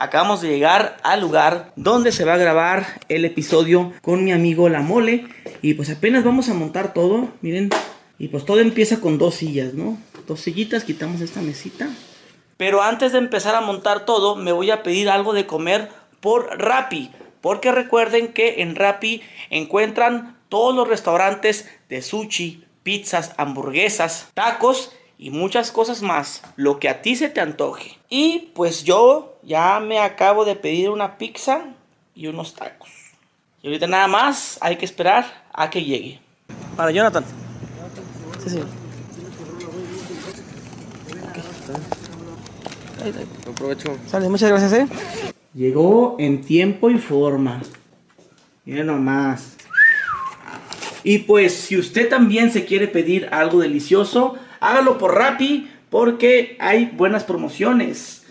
Acabamos de llegar al lugar donde se va a grabar el episodio con mi amigo La Mole. Y pues apenas vamos a montar todo, miren. Y pues todo empieza con dos sillas, ¿no? Dos sillitas, quitamos esta mesita. Pero antes de empezar a montar todo, me voy a pedir algo de comer por Rappi. Porque recuerden que en Rappi encuentran todos los restaurantes de sushi, pizzas, hamburguesas, tacos y muchas cosas más, lo que a ti se te antoje. Y pues yo ya me acabo de pedir una pizza y unos tacos. Y ahorita nada más hay que esperar a que llegue. Para Jonathan. Sí, sí. Aprovecho. Sale, muchas gracias, eh. Llegó en tiempo y forma. Miren nomás. Y pues, si usted también se quiere pedir algo delicioso, hágalo por Rappi porque hay buenas promociones.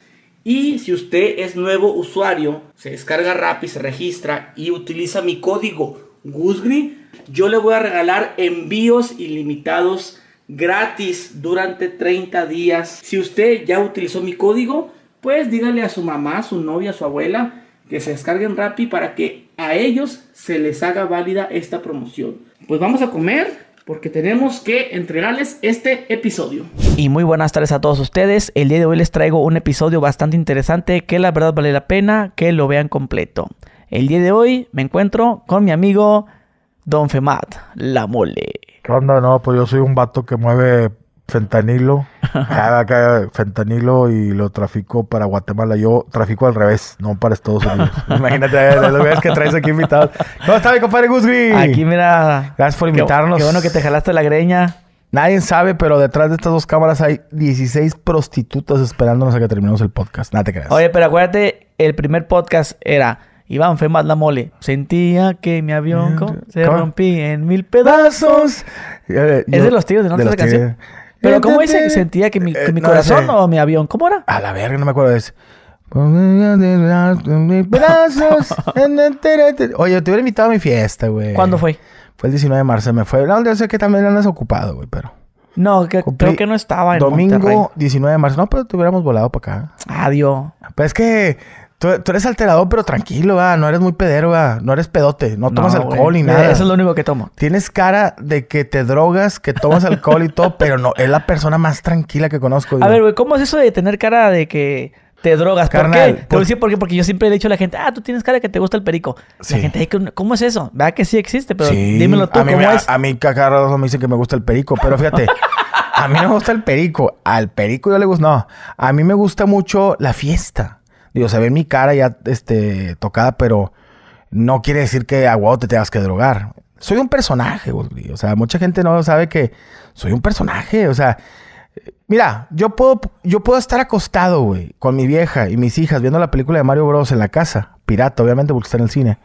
Y si usted es nuevo usuario, se descarga Rappi, se registra y utiliza mi código GUSGRI. yo le voy a regalar envíos ilimitados gratis durante 30 días. Si usted ya utilizó mi código, pues dígale a su mamá, su novia, su abuela que se descarguen Rappi para que a ellos se les haga válida esta promoción. Pues vamos a comer porque tenemos que entregarles este episodio. Y muy buenas tardes a todos ustedes. El día de hoy les traigo un episodio bastante interesante que la verdad vale la pena que lo vean completo. El día de hoy me encuentro con mi amigo Don Femat, la mole. ¿Qué onda? No, pues yo soy un vato que mueve fentanilo. Ah, fentanilo y lo trafico para Guatemala. Yo trafico al revés, no para Estados Unidos. Imagínate eh, lo que traes aquí invitados. ¿Cómo está mi compadre Guzmán? Aquí, mira. Gracias por invitarnos. Qué, bueno que te jalaste la greña. Nadie sabe, pero detrás de estas dos cámaras hay 16 prostitutas esperándonos a que terminemos el podcast. Nada te creas. Oye, pero acuérdate, el primer podcast era Iván fue la mole. Sentía que mi avión se rompía en mil pedazos. Eh, es de los tíos, De, ¿no? de la canción. Pero ¿cómo dice? Sentía que mi, eh, corazón o mi avión, ¿cómo era? A la verga, no me acuerdo de eso. brazos. Oye, te hubiera invitado a mi fiesta, güey. ¿Cuándo fue? Fue el 19 de marzo, me fue. No, yo sé que también andas ocupado, güey, pero. No, que, creo que no estaba en Domingo 19 de marzo. No, pero te hubiéramos volado para acá. Adiós. Pues es que Tú, eres alterado, pero tranquilo, va. No eres muy pedero, va. No eres pedote. No tomas alcohol ni nada. Eso es lo único que tomo. Tienes cara de que te drogas, que tomas alcohol y todo, pero no. Es la persona más tranquila que conozco. A ver, güey, ¿cómo es eso de tener cara de que te drogas? Carnal, ¿Por qué? Te voy por qué. Porque yo siempre he dicho a la gente, ah, tú tienes cara de que te gusta el perico. La gente, ¿cómo es eso? Vea que sí existe, pero dímelo tú, a mí, ¿cómo me, es? A mí, rato me dicen que me gusta el perico, pero fíjate. a mí no me gusta el perico. Al perico yo le gusto. No. A mí me gusta mucho la fiesta. O sea, ve mi cara ya este, tocada, pero no quiere decir que a te tengas que drogar. Soy un personaje, güey. O sea, mucha gente no sabe que soy un personaje. O sea, mira, yo puedo, yo puedo estar acostado, güey, con mi vieja y mis hijas viendo la película de Mario Bros. en la casa. Pirata, obviamente, porque está en el cine.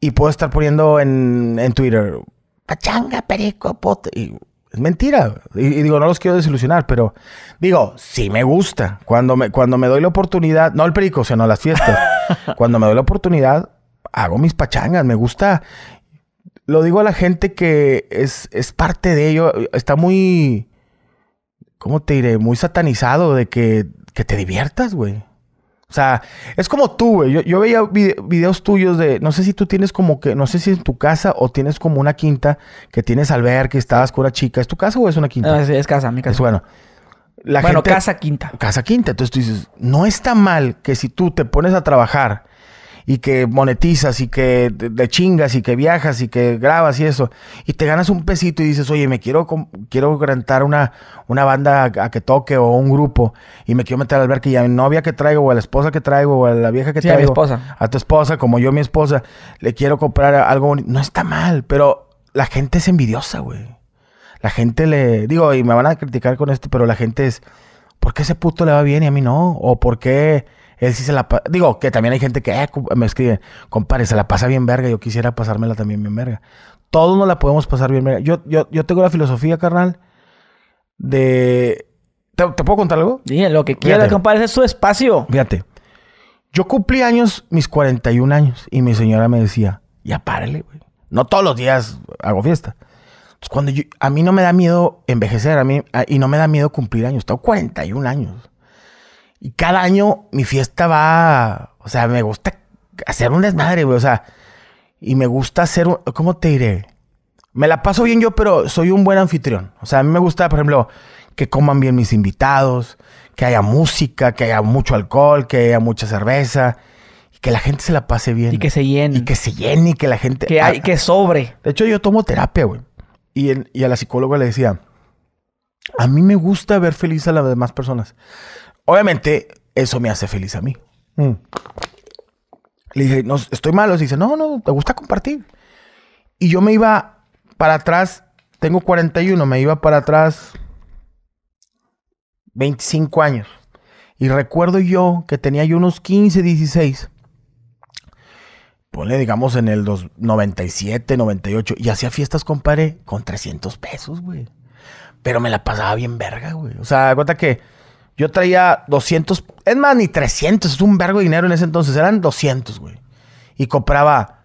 Y puedo estar poniendo en, en Twitter, pachanga, perico, pote. Y es mentira. Y, digo, no los quiero desilusionar, pero digo, sí me gusta. Cuando me, cuando me doy la oportunidad, no el perico, sino las fiestas. cuando me doy la oportunidad, hago mis pachangas. Me gusta. Lo digo a la gente que es, es parte de ello. Está muy. ¿Cómo te diré? Muy satanizado de que, que te diviertas, güey. O sea, es como tú, güey. Yo, veía videos tuyos de, no sé si tú tienes como que, no sé si en tu casa o tienes como una quinta que tienes al ver que estabas con una chica. ¿Es tu casa o es una quinta? No, es, es, casa, mi casa. bueno. La bueno, casa quinta. Casa quinta. Entonces tú dices, no está mal que si tú te pones a trabajar y que monetizas y que de chingas y que viajas y que grabas y eso, y te ganas un pesito y dices, oye, me quiero, quiero una, una banda a, que toque o un grupo y me quiero meter al ver que ya mi novia que traigo o a la esposa que traigo o a la vieja que traigo. A, mi esposa. a tu esposa, como yo a mi esposa, le quiero comprar algo. No está mal, pero la gente es envidiosa, güey. La gente le. Digo, y me van a criticar con esto, pero la gente es. ¿Por qué ese puto le va bien y a mí no? ¿O por qué.? él sí se la Digo, que también hay gente que eh, me escribe, compadre, se la pasa bien verga. Yo quisiera pasármela también bien verga. Todos no la podemos pasar bien verga. Yo, yo, yo tengo la filosofía, carnal, de. ¿Te, puedo contar algo? Dile lo que quiera, compadre, es su espacio. Fíjate. Yo cumplí años, mis 41 años, y mi señora me decía, ya párale, güey. No todos los días hago fiesta. cuando a mí no me da miedo envejecer, a mí, y no me da miedo cumplir años. Tengo 41 años. Y cada año mi fiesta va, o sea, me gusta hacer un desmadre, güey, o sea, y me gusta hacer, ¿cómo te diré? Me la paso bien yo, pero soy un buen anfitrión. O sea, a mí me gusta, por ejemplo, que coman bien mis invitados, que haya música, que haya mucho alcohol, que haya mucha cerveza Y que la gente se la pase bien. Y que se llene. Y que se llene y que la gente... Que, hay, ah, que sobre. De hecho, yo tomo terapia, güey. Y, y a la psicóloga le decía, a mí me gusta ver feliz a las demás personas. Obviamente, eso me hace feliz a mí. Mm. Le dije, no, estoy malo. dice, no, no, te gusta compartir. Y yo me iba para atrás, tengo 41, me iba para atrás 25 años. Y recuerdo yo que tenía yo unos 15, 16. Ponle, digamos, en el 97, 98. Y hacía fiestas, compadre, con 300 pesos, güey. Pero me la pasaba bien verga, güey. O sea, cuenta que yo traía 200, es más, ni 300, es un vergo de dinero en ese entonces, eran 200, güey. Y compraba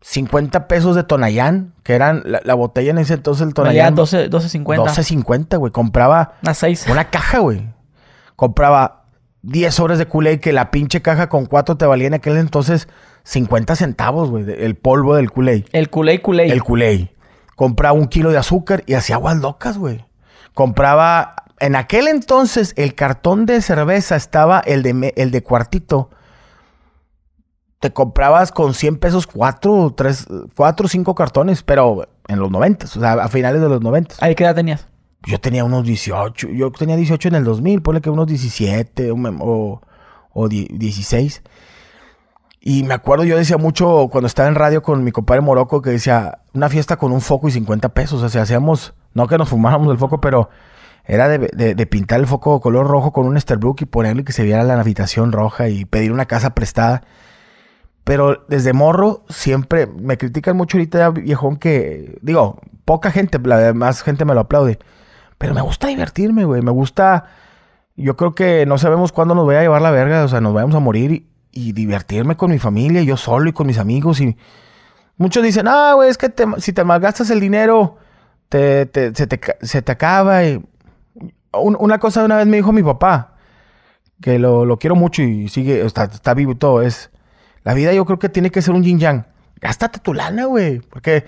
50 pesos de Tonayán, que eran la, botella en ese entonces, el Tonayán. 12, 12.50. 12.50, güey. Compraba una, caja, güey. Compraba 10 sobres de kool que la pinche caja con 4 te valía en aquel entonces 50 centavos, güey. El polvo del kool El Kool-Aid, kool El kool Compraba un kilo de azúcar y hacía aguas locas, güey. Compraba en aquel entonces el cartón de cerveza estaba el de, el de cuartito. Te comprabas con 100 pesos 4, tres cuatro cinco cartones, pero en los 90, o sea, a finales de los 90. ¿Ahí qué edad tenías? Yo tenía unos 18, yo tenía 18 en el 2000, ponle que unos 17 o, o 16. Y me acuerdo, yo decía mucho cuando estaba en radio con mi compadre Morocco que decía una fiesta con un foco y 50 pesos. O sea, hacíamos, no que nos fumáramos el foco, pero era de, pintar el foco color rojo con un esterbrook y ponerle que se viera la habitación roja y pedir una casa prestada. Pero desde morro siempre me critican mucho ahorita, viejón, que digo, poca gente, la más gente me lo aplaude. Pero me gusta divertirme, güey. Me gusta. Yo creo que no sabemos cuándo nos voy a llevar la verga, o sea, nos vamos a morir y, divertirme con mi familia, yo solo y con mis amigos. Y muchos dicen, ah, güey, es que si te malgastas el dinero, se, te, se te acaba. Y una cosa una vez me dijo mi papá, que lo, quiero mucho y sigue, está, está, vivo y todo, es, la vida yo creo que tiene que ser un yin yang. Gástate tu lana, güey, porque,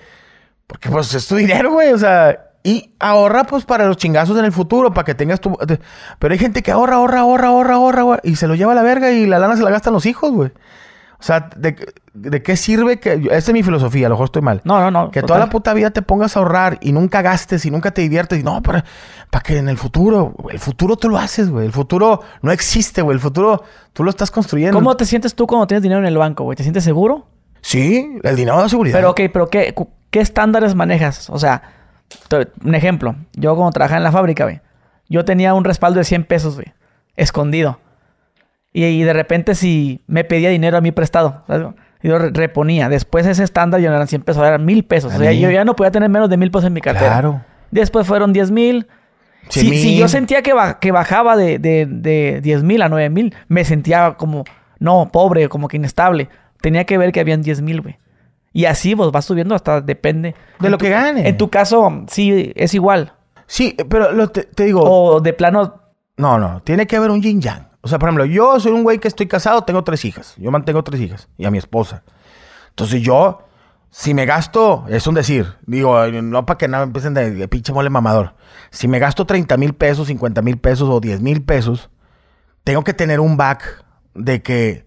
porque pues es tu dinero, güey, o sea, y ahorra pues para los chingazos en el futuro, para que tengas tu... Pero hay gente que ahorra, ahorra, ahorra, ahorra, ahorra, güey, y se lo lleva a la verga y la lana se la gastan los hijos, güey. O sea, ¿de, qué sirve que.? Esa es mi filosofía, a lo mejor estoy mal. No, no, no. Que toda la puta vida te pongas a ahorrar y nunca gastes y nunca te diviertes. Y no, para, para que en el futuro. el futuro tú lo haces, güey. El futuro no existe, güey. El futuro tú lo estás construyendo. ¿Cómo te sientes tú cuando tienes dinero en el banco, güey? ¿Te sientes seguro? Sí, el dinero da seguridad. Pero, ok, pero ¿qué, qué estándares manejas? O sea, un ejemplo. Yo cuando trabajaba en la fábrica, güey, yo tenía un respaldo de 100 pesos, güey, escondido. Y, de repente si me pedía dinero a mí prestado, yo reponía. Después ese estándar ya no eran 100 pesos, eran mil pesos. O sea, yo ya no podía tener menos de mil pesos en mi cartera. Claro. Después fueron 10 mil. Si, yo sentía que, bajaba de, de, 10 mil a 9 mil, me sentía como, no, pobre, como que inestable. Tenía que ver que habían 10 mil, güey. Y así vos pues, vas subiendo hasta depende. De lo que gane. En tu caso, sí, es igual. Sí, pero te, te, digo. O de plano. No, no, tiene que haber un yin yang. O sea, por ejemplo, yo soy un güey que estoy casado, tengo tres hijas. Yo mantengo tres hijas y a mi esposa. Entonces yo, si me gasto, es un decir, digo, no para que nada empiecen de, de, pinche mole mamador. Si me gasto 30 mil pesos, 50 mil pesos o 10 mil pesos, tengo que tener un back de que,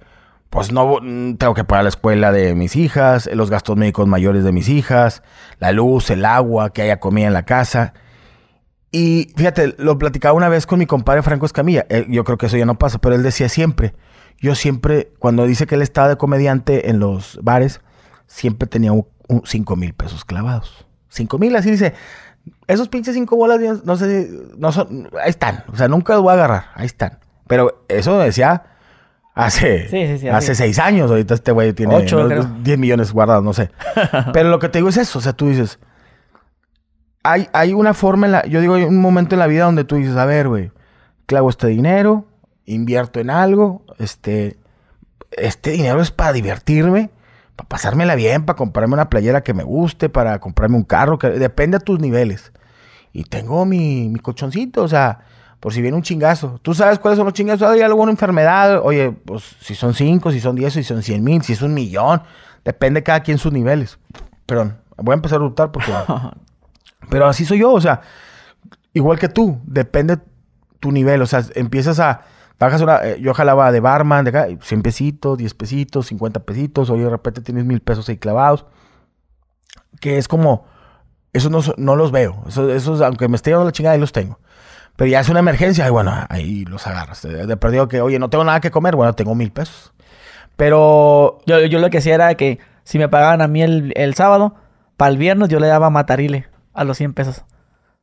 pues no, mm, tengo que pagar la escuela de mis hijas, los gastos médicos mayores de mis hijas, la luz, el agua, que haya comida en la casa. Y fíjate, lo platicaba una vez con mi compadre Franco Escamilla. Eh, yo creo que eso ya no pasa, pero él decía siempre. Yo siempre, cuando dice que él estaba de comediante en los bares, siempre tenía un, mil pesos clavados. Cinco mil, así dice. Esos pinches 5 bolas, no sé, no son, ahí están. O sea, nunca los voy a agarrar, ahí están. Pero eso decía hace, hace 6 años. Ahorita este güey tiene 10 millones guardados, no sé. pero lo que te digo es eso. O sea, tú dices, hay, una forma yo digo, hay un momento en la vida donde tú dices, a ver, güey, clavo este dinero, invierto en algo, este, este dinero es para divertirme, para pasármela bien, para comprarme una playera que me guste, para comprarme un carro, que depende a tus niveles. Y tengo mi, mi colchoncito, o sea, por si viene un chingazo. Tú sabes cuáles son los chingazos, hay alguna enfermedad, oye, pues si son cinco, si son diez, si son cien mil, si es un millón, depende cada quien sus niveles. Perdón, voy a empezar a optar porque Pero así soy yo, o sea, igual que tú, depende tu nivel, o sea, empiezas a, bajas una, eh, yo jalaba de barman, de acá, 100 pesitos, 10 pesitos, 50 pesitos, hoy de repente tienes mil pesos ahí clavados, que es como, eso no, los veo, eso, aunque me esté dando la chingada, ahí los tengo. Pero ya es una emergencia, y bueno, ahí los agarras. De perdido que, oye, no tengo nada que comer, bueno, tengo mil pesos. Pero... Yo, yo lo que hacía era que si me pagaban a mí el, el sábado, para el viernes yo le daba matarile a los 100 pesos.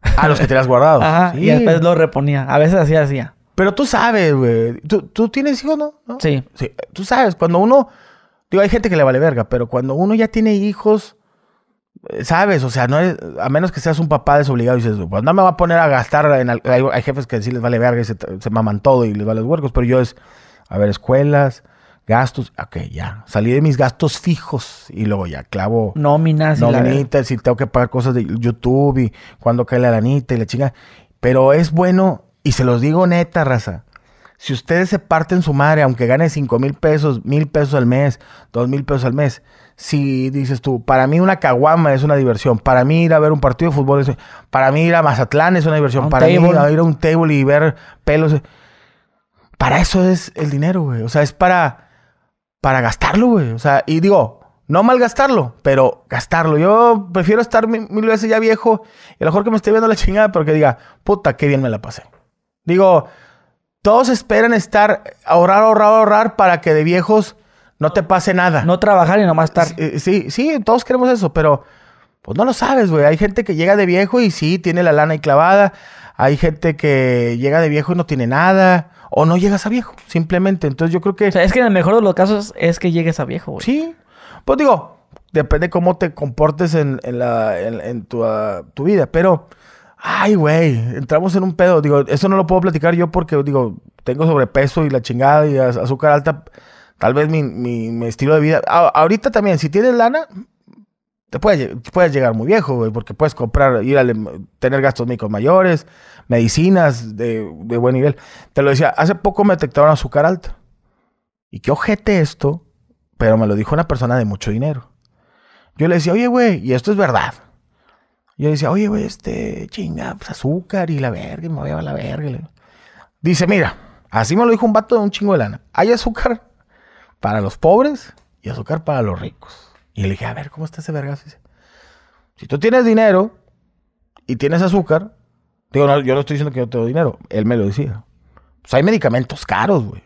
A ah, los que te las Ajá. Y después lo reponía. A veces así hacía. Pero tú sabes, güey. ¿Tú, tienes hijos, no? Sí. sí. Tú sabes, cuando uno. Digo, hay gente que le vale verga, pero cuando uno ya tiene hijos. Eh, sabes, o sea, no es, a menos que seas un papá desobligado y dices, pues no me va a poner a gastar. En hay, jefes que sí les vale verga y se, se maman todo y les vale los huercos, pero yo es, a ver, escuelas, gastos, ok, ya. Salí de mis gastos fijos y luego ya clavo nóminas, nóminas Si tengo que pagar cosas de YouTube y cuando cae la lanita y la chica. Pero es bueno, y se los digo neta, raza. Si ustedes se parten su madre, aunque gane 5 mil pesos, mil pesos al mes, dos mil pesos al mes, si dices tú, para mí una caguama es una diversión, para mí ir a ver un partido de fútbol, es, para mí ir a Mazatlán es una diversión, para mí ir a, ir a un table y ver pelos, para eso es el dinero, güey. O sea, es para para gastarlo, güey. O sea, y digo, no malgastarlo, pero gastarlo. Yo prefiero estar mil, veces ya viejo y a lo mejor que me esté viendo la chingada, porque diga, puta, qué bien me la pasé. Digo, todos esperan estar, ahorrar, ahorrar, ahorrar para que de viejos no te pase nada. No trabajar y nomás estar. Sí, sí, todos queremos eso, pero pues no lo sabes, güey. Hay gente que llega de viejo y sí, tiene la lana ahí clavada. Hay gente que llega de viejo y no tiene nada o no llegas a viejo, simplemente. Entonces yo creo que... O sea, es que en el mejor de los casos es que llegues a viejo, güey. Sí. Pues digo, depende cómo te comportes en, en, la, en, tu, ah, tu, vida, pero... Ay, güey, entramos en un pedo. Digo, eso no lo puedo platicar yo porque, digo, tengo sobrepeso y la chingada y azúcar alta. Tal vez mi, mi, estilo de vida. ahorita también, si tienes lana, te puedes, puedes llegar muy viejo, güey, porque puedes comprar, ir a em, tener gastos médicos mayores, medicinas de, buen nivel. Te lo decía, hace poco me detectaron azúcar alta. Y qué ojete esto, pero me lo dijo una persona de mucho dinero. Yo le decía, oye, güey, y esto es verdad. Yo decía, oye, güey, este, chinga, pues azúcar y la verga, y me voy a la verga. Dice, mira, así me lo dijo un vato de un chingo de lana. Hay azúcar para los pobres y azúcar para los ricos. Y le dije, a ver, ¿cómo está ese vergazo? Dice, si tú tienes dinero y tienes azúcar, Digo, yo no estoy diciendo que yo te doy dinero. Él me lo decía. Pues hay medicamentos caros, güey,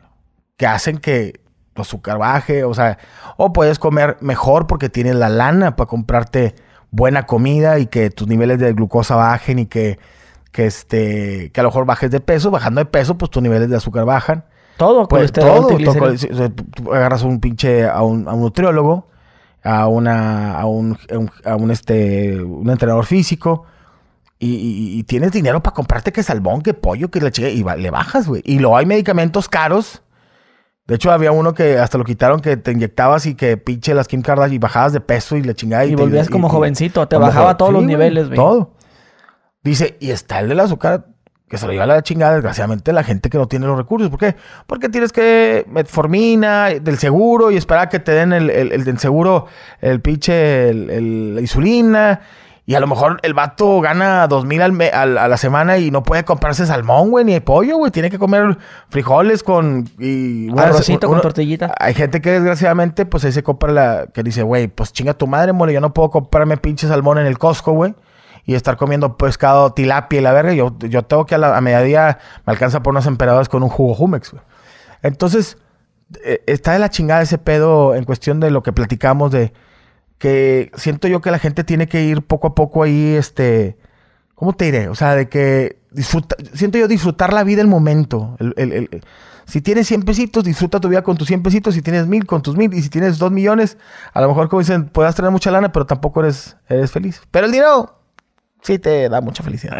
que hacen que tu azúcar baje, o sea, o puedes comer mejor porque tienes la lana para comprarte buena comida y que tus niveles de glucosa bajen y que, que, este, que a lo mejor bajes de peso. Bajando de peso, pues tus niveles de azúcar bajan. Todo, pues, todo. tú agarras un pinche a un, nutriólogo, a, una, este, un entrenador físico y, tienes dinero para comprarte que salmón, que pollo, que la y le bajas, güey. Y luego hay medicamentos caros. De hecho, había uno que hasta lo quitaron que te inyectabas y que pinche las Kim Kardashian y bajabas de peso y la chingada. Y, volvías como jovencito, te bajaba todos los niveles, güey. Todo. Dice, y está el del azúcar que se lo lleva a la chingada, desgraciadamente, la gente que no tiene los recursos. ¿Por qué? Porque tienes que metformina eh, del seguro y esperar que te den el, el, del seguro, el pinche, el, la insulina y a lo mejor el vato gana dos mil al a la semana y no puede comprarse salmón, güey, ni pollo, güey. Tiene que comer frijoles con... Y Arrocito con tortillita. Hay gente que desgraciadamente, pues ahí se compra la... Que dice, güey, pues chinga tu madre, mole. Yo no puedo comprarme pinche salmón en el Costco, güey. Y estar comiendo pescado tilapia y la verga. Yo, yo tengo que a, mediodía me alcanza por unas emperadoras con un jugo Jumex, güey. Entonces, eh, está de la chingada ese pedo en cuestión de lo que platicamos de que siento yo que la gente tiene que ir poco a poco ahí, este, ¿cómo te diré? O sea, de que disfruta, siento yo disfrutar la vida el momento. si tienes 100 pesitos, disfruta tu vida con tus 100 pesitos. Si tienes mil, con tus mil. Y si tienes 2 millones, a lo mejor, como dicen, puedas tener mucha lana, pero tampoco eres, eres feliz. Pero el dinero sí te da mucha felicidad.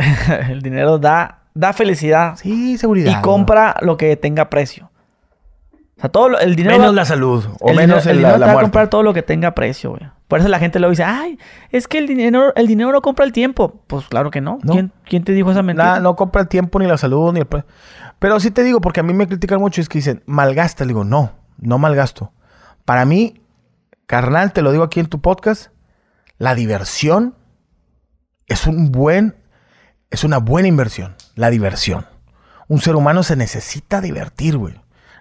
el dinero da, da felicidad. Sí, seguridad. Y compra lo que tenga precio. O todo el dinero. Menos la salud. O menos el, el, dinero a comprar todo lo que tenga precio, güey. Por eso la gente lo dice, ay, es que el dinero, el dinero no compra el tiempo. Pues claro que no. ¿Quién, te dijo esa mentira? No, no compra el tiempo, ni la salud, ni el Pero sí te digo, porque a mí me critican mucho, es que dicen, malgasta. Le digo, no, no malgasto. Para mí, carnal, te lo digo aquí en tu podcast, la diversión es un buen, es una buena inversión. La diversión. Un ser humano se necesita divertir, güey.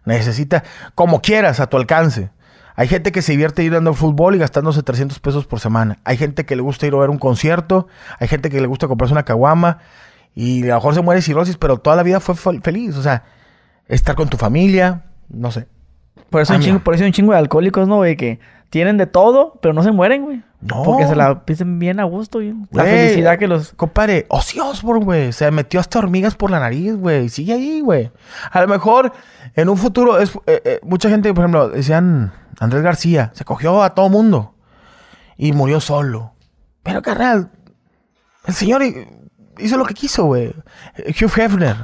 Necesita, como quieras, a tu alcance. Hay gente que se divierte ir al fútbol y gastándose 300 pesos por semana. Hay gente que le gusta ir a ver un concierto. Hay gente que le gusta comprarse una caguama. Y a lo mejor se muere cirrosis, pero toda la vida fue feliz. O sea, estar con tu familia, no sé. Ah, por eso, hay un chingo de alcohólicos, ¿no, güey? Que tienen de todo, pero no se mueren, güey. No. Porque se la pisen bien a gusto, güey. La felicidad que los. Compadre, Ozzy oh, Osborne, güey. Se metió hasta hormigas por la nariz, güey. Sigue ahí, güey. A lo mejor en un futuro. Es, eh, eh, mucha gente, por ejemplo, decían Andrés García. Se cogió a todo mundo. Y murió solo. Pero, carnal. El señor hizo lo que quiso, güey. Hugh Hefner,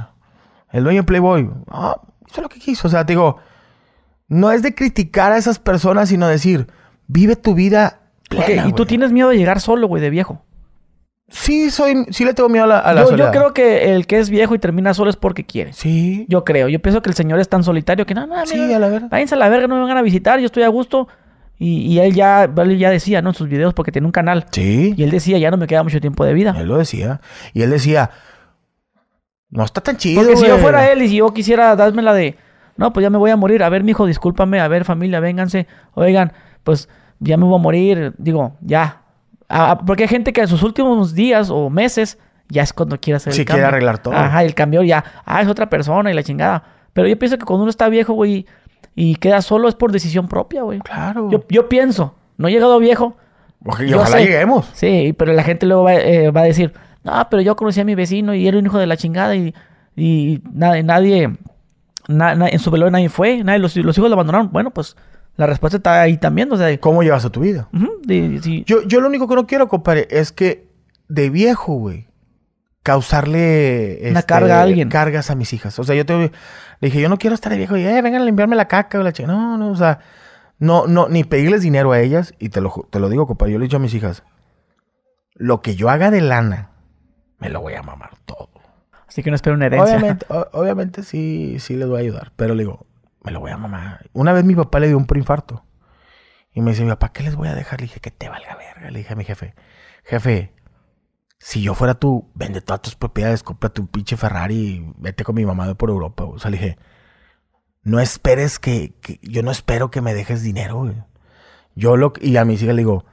el dueño de Playboy. Ah, hizo lo que quiso. O sea, te digo no es de criticar a esas personas, sino decir, vive tu vida. y tú tienes miedo de llegar solo, güey, de viejo. Sí, soy, sí le tengo miedo a la, yo, yo, creo que el que es viejo y termina solo es porque quiere. Sí. Yo creo. Yo pienso que el señor es tan solitario que, no, no, sí, a la verga. a la verga, no me vengan a visitar, yo estoy a gusto. Y, él ya, ya decía, ¿no? En sus videos, porque tiene un canal. Sí. Y él decía, ya no me queda mucho tiempo de vida. Él lo decía. Y él decía, no está tan chido. Porque si yo fuera él y si yo quisiera dármela de, no, pues ya me voy a morir. A ver, mijo, discúlpame. A ver, familia, vénganse. Oigan, pues ya me voy a morir. Digo, ya. porque hay gente que en sus últimos días o meses ya es cuando quiere hacer sí, el cambio. Sí, quiere arreglar todo. Ajá, el cambio ya. Ah, es otra persona y la chingada. Pero yo pienso que cuando uno está viejo, güey, y queda solo es por decisión propia, güey. Claro. Yo, yo pienso, no he llegado viejo. ojalá lleguemos. Sí, pero la gente luego eh, va, a decir, no, pero yo conocí a mi vecino y era un hijo de la chingada y, y nadie, nadie en su velorio nadie fue, nadie, los, hijos lo abandonaron. Bueno, pues la respuesta está ahí también. O sea, ¿Cómo llevas a tu vida? yo, yo lo único que no quiero, compadre, es que de viejo, güey, causarle una este, carga a alguien. Cargas a mis hijas. O sea, yo te le dije, yo no quiero estar de viejo y eh, vengan a limpiarme la caca la No, no, o sea, no, ni pedirles dinero a ellas. Y te lo, te lo digo, compadre, yo le he dicho a mis hijas, lo que yo haga de lana, me lo voy a mamar todo. Así que no espero una herencia. Obviamente, obviamente sí, sí les voy a ayudar, pero le digo, me lo voy a mamá Una vez mi papá le dio un preinfarto. Y me dice, mi papá, ¿qué les voy a dejar? Le dije, que te valga verga. Le dije a mi jefe, jefe, si yo fuera tú, vende todas tus propiedades, compra tu pinche Ferrari y vete con mi mamá por Europa. O sea, le dije, no esperes que, yo no espero que me dejes dinero. Yo lo, y a mi hija le digo,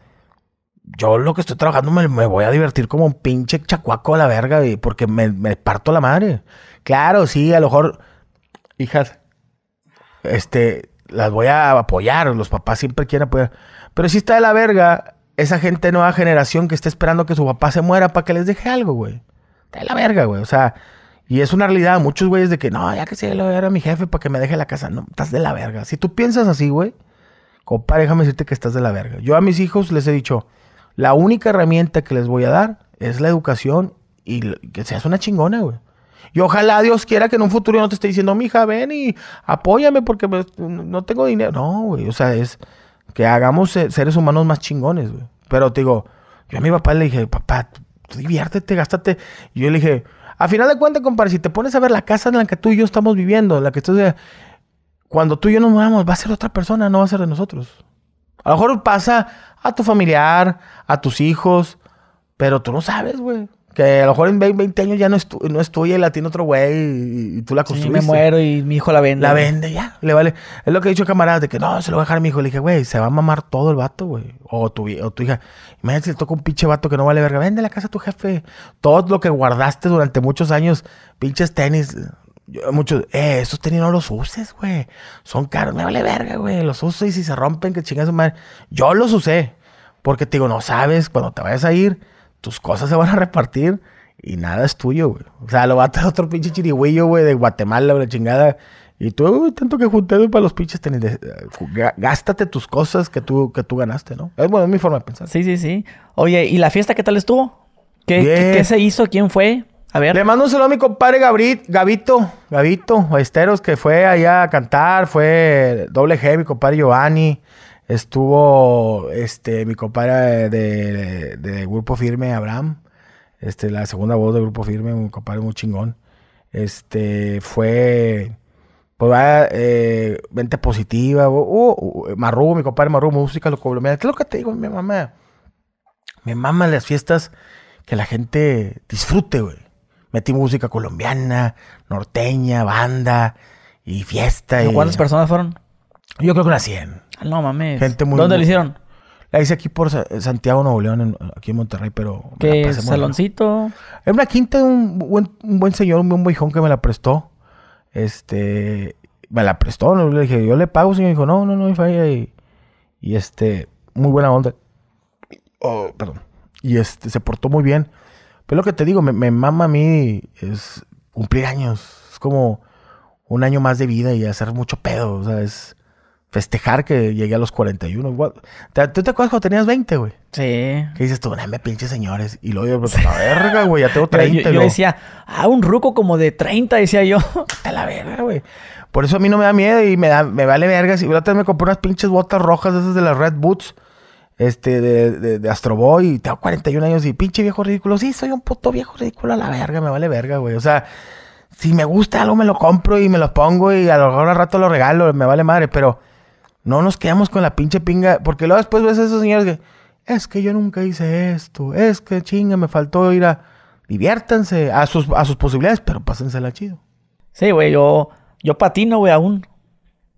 yo lo que estoy trabajando me, voy a divertir como un pinche chacuaco a la verga, porque me, parto la madre. Claro, sí, a lo mejor, hijas, este, las voy a apoyar, los papás siempre quieren apoyar. Pero si está de la verga esa gente nueva generación que está esperando que su papá se muera para que les deje algo, güey. Está de la verga, güey, o sea, y es una realidad, muchos güeyes de que, no, ya que se lo a mi jefe para que me deje la casa. No, estás de la verga. Si tú piensas así, güey, compa, déjame decirte que estás de la verga. Yo a mis hijos les he dicho... La única herramienta que les voy a dar es la educación y que seas una chingona, güey. Y ojalá Dios quiera que en un futuro yo no te esté diciendo, mija, ven y apóyame porque pues, no tengo dinero. No, güey. O sea, es que hagamos seres humanos más chingones, güey. Pero te digo, yo a mi papá le dije, papá, diviértete, gástate. Y yo le dije, a final de cuentas, compadre, si te pones a ver la casa en la que tú y yo estamos viviendo, en la que tú, cuando tú y yo nos mudamos, va a ser otra persona, no va a ser de nosotros. A lo mejor pasa a tu familiar, a tus hijos, pero tú no sabes, güey. Que a lo mejor en 20 años ya no es, no tuya y la tiene otro güey y, tú la construyes. Sí, me muero y mi hijo la vende. La vende ya, le vale. Es lo que he dicho camaradas de que no, se lo voy a dejar a mi hijo. Le dije, güey, se va a mamar todo el vato, güey. O tu, o tu hija. Imagínate si le toca un pinche vato que no vale verga. Vende la casa a tu jefe. Todo lo que guardaste durante muchos años, pinches tenis, muchos, eh, esos tenis no los uses, güey. Son caros, me vale verga, güey. Los uso y si se rompen, que chingas madre. Yo los usé. Porque te digo, no sabes, cuando te vayas a ir, tus cosas se van a repartir y nada es tuyo, güey. O sea, lo va a traer otro pinche chirigüillo, güey, de Guatemala, la chingada. Y tú, uy, tanto que junté para los pinches tenis. gástate tus cosas que tú, que tú ganaste, ¿no? Es bueno, mi forma de pensar. Sí, sí, sí. Oye, ¿y la fiesta qué tal estuvo? qué se hizo? ¿Quién fue? A ver. Le mando un saludo a mi compadre Gabrit, Gabito, Gavito, Esteros, que fue allá a cantar, fue doble G, mi compadre Giovanni. Estuvo este mi compadre de, de, Grupo Firme, Abraham. Este, la segunda voz de Grupo Firme, un compadre muy chingón. Este fue pues eh, vente positiva, uh, mi compadre marru música lo cobro. es lo que te digo, mi mamá? Mi mamá las fiestas que la gente disfrute, güey metí música colombiana, norteña, banda y fiesta. ¿Y cuántas personas fueron? Yo creo que unas 100. Ah, no mames. Gente muy, ¿Dónde lo hicieron? La hice aquí por eh, Santiago Nuevo León, aquí en Monterrey, pero... ¿Qué saloncito? En una quinta de un buen, buen señor, un buen boijón que me la prestó. Este... Me la prestó, le dije, yo le pago, señor. Y dijo, no, no, no, falla. Y, y este... Muy buena onda. Oh, perdón. Y este... Se portó muy bien. Pero lo que te digo, me, mama a mí es cumplir años. Es como un año más de vida y hacer mucho pedo. O sea, es festejar que llegué a los 41. ¿Tú te acuerdas cuando tenías 20, güey? Sí. Que dices tú, me pinches señores. Y luego yo, pues, la verga, güey, ya tengo 30. yo, yo, decía, ah, un ruco como de 30, decía yo. Está la verga, güey. Por eso a mí no me da miedo y me, da, me vale verga. Si me compré unas pinches botas rojas esas de las Red Boots este, de, de, Astro Boy, y tengo 41 años y pinche viejo ridículo. Sí, soy un puto viejo ridículo a la verga, me vale verga, güey. O sea, si me gusta algo, me lo compro y me lo pongo y a lo mejor al rato lo regalo, me vale madre, pero no nos quedamos con la pinche pinga, porque luego después ves a esos señores que, es que yo nunca hice esto, es que chinga, me faltó ir a, diviértanse a sus, a sus posibilidades, pero pásensela chido. Sí, güey, yo, yo patino, güey, aún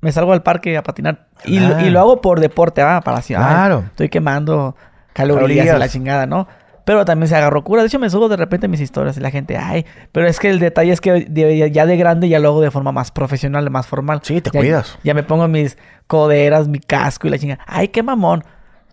me salgo al parque a patinar. Y, lo ah. hago por deporte, ah, para así. Claro. estoy quemando calorías, a la chingada, ¿no? Pero también se agarró cura. De hecho, me subo de repente mis historias y la gente, ay, pero es que el detalle es que ya de grande ya lo hago de forma más profesional, más formal. Sí, te cuidas. Ya me pongo mis coderas, mi casco y la chingada. Ay, qué mamón.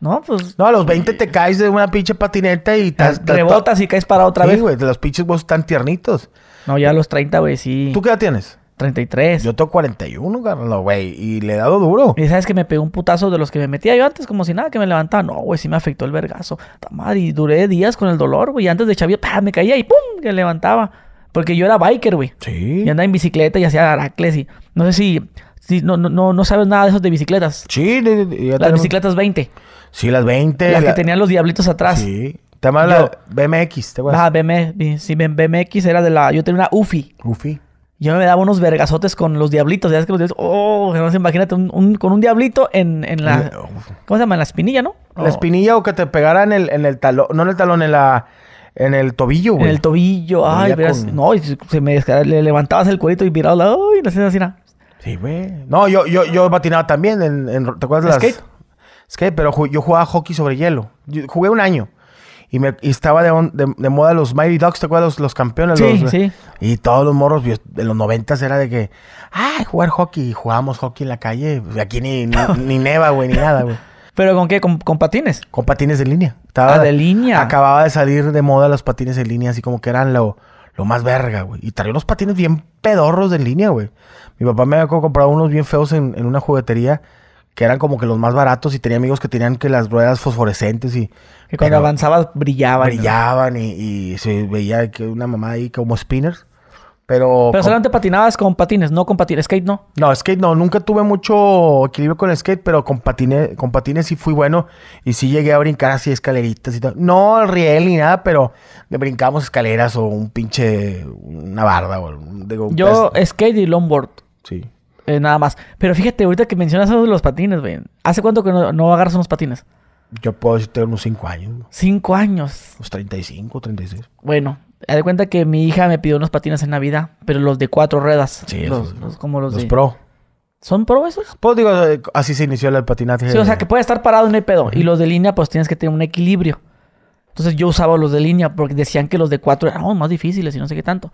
No, pues. No, a los 20 te caes de una pinche patineta y te. rebotas y caes para otra vez. Sí, güey, los pinches vos están tiernitos. No, ya a los 30, güey, sí. ¿Tú qué edad tienes? 33. Yo tengo 41, Carlos, güey. Y le he dado duro. Y sabes que me pegó un putazo de los que me metía yo antes, como si nada, que me levantaba. No, güey, sí me afectó el vergazo. Madre, y duré días con el dolor, güey. Antes de Chavio, me caía y ¡pum! que levantaba. Porque yo era biker, güey. Sí. Y andaba en bicicleta y hacía aracles y. No sé si. si no, no, no sabes nada de esos de bicicletas. Sí, de, las bicicletas 20. Sí, las 20. Las que tenían los diablitos atrás. Sí. Te llamas la BMX, te acuerdas. Ah, BMX. Sí, BMX era de la. Yo tenía una UFI. UFI. Yo me daba unos vergazotes con los diablitos. Ya es que los diablitos. Oh, imagínate con un diablito en, la. ¿Cómo se llama? En la espinilla, ¿no? La oh. espinilla o que te pegara en el, en el talón. No en el talón, en la. En el tobillo, güey. En el tobillo. Ay, No, y se me le levantabas el cuerito y mirabas. Ay, no sé, así nada. Sí, güey. No, yo, yo, yo patinaba también en, en ¿Te acuerdas de Skate. Skate, pero yo jugaba hockey sobre hielo. jugué un año. Y, estaba de, moda los Mighty Ducks, ¿te acuerdas? Los, campeones. Sí, sí. Y todos los morros de los noventas era de que, ay, jugar hockey. jugamos jugábamos hockey en la calle. Aquí ni, ni, neva, güey, ni nada, güey. ¿Pero con qué? ¿Con, patines? Con patines de línea. Estaba, ah, de línea. Acababa de salir de moda los patines de línea, así como que eran lo, lo más verga, güey. Y traía unos patines bien pedorros de línea, güey. Mi papá me había comprado unos bien feos en, en una juguetería que eran como que los más baratos y tenía amigos que tenían que las ruedas fosforescentes y... Que cuando avanzabas brillaban. Brillaban y, se veía que una mamá ahí como spinners. Pero... Pero solamente patinabas con patines, no con patines. Skate no. No, skate no. Nunca tuve mucho equilibrio con el skate, pero con patines, con patines sí fui bueno. Y sí llegué a brincar así escaleritas y tal. No al riel ni nada, pero brincamos escaleras o un pinche... Una barda o... Yo skate y longboard. Sí. Eh, nada más. Pero fíjate, ahorita que mencionas los patines, güey. ¿Hace cuánto que no, no agarras unos patines? Yo puedo decirte unos 5 años. ¿Cinco años? Los 35, 36. Bueno, haz de cuenta que mi hija me pidió unos patines en Navidad, pero los de cuatro ruedas. Sí, esos, como los, los pro. ¿Son pro esos? Pues digo, eh, así se inició el patinaje. Sí, o sea, que puede estar parado en el pedo. Y los de línea, pues tienes que tener un equilibrio. Entonces yo usaba los de línea porque decían que los de cuatro eran oh, más difíciles y no sé qué tanto.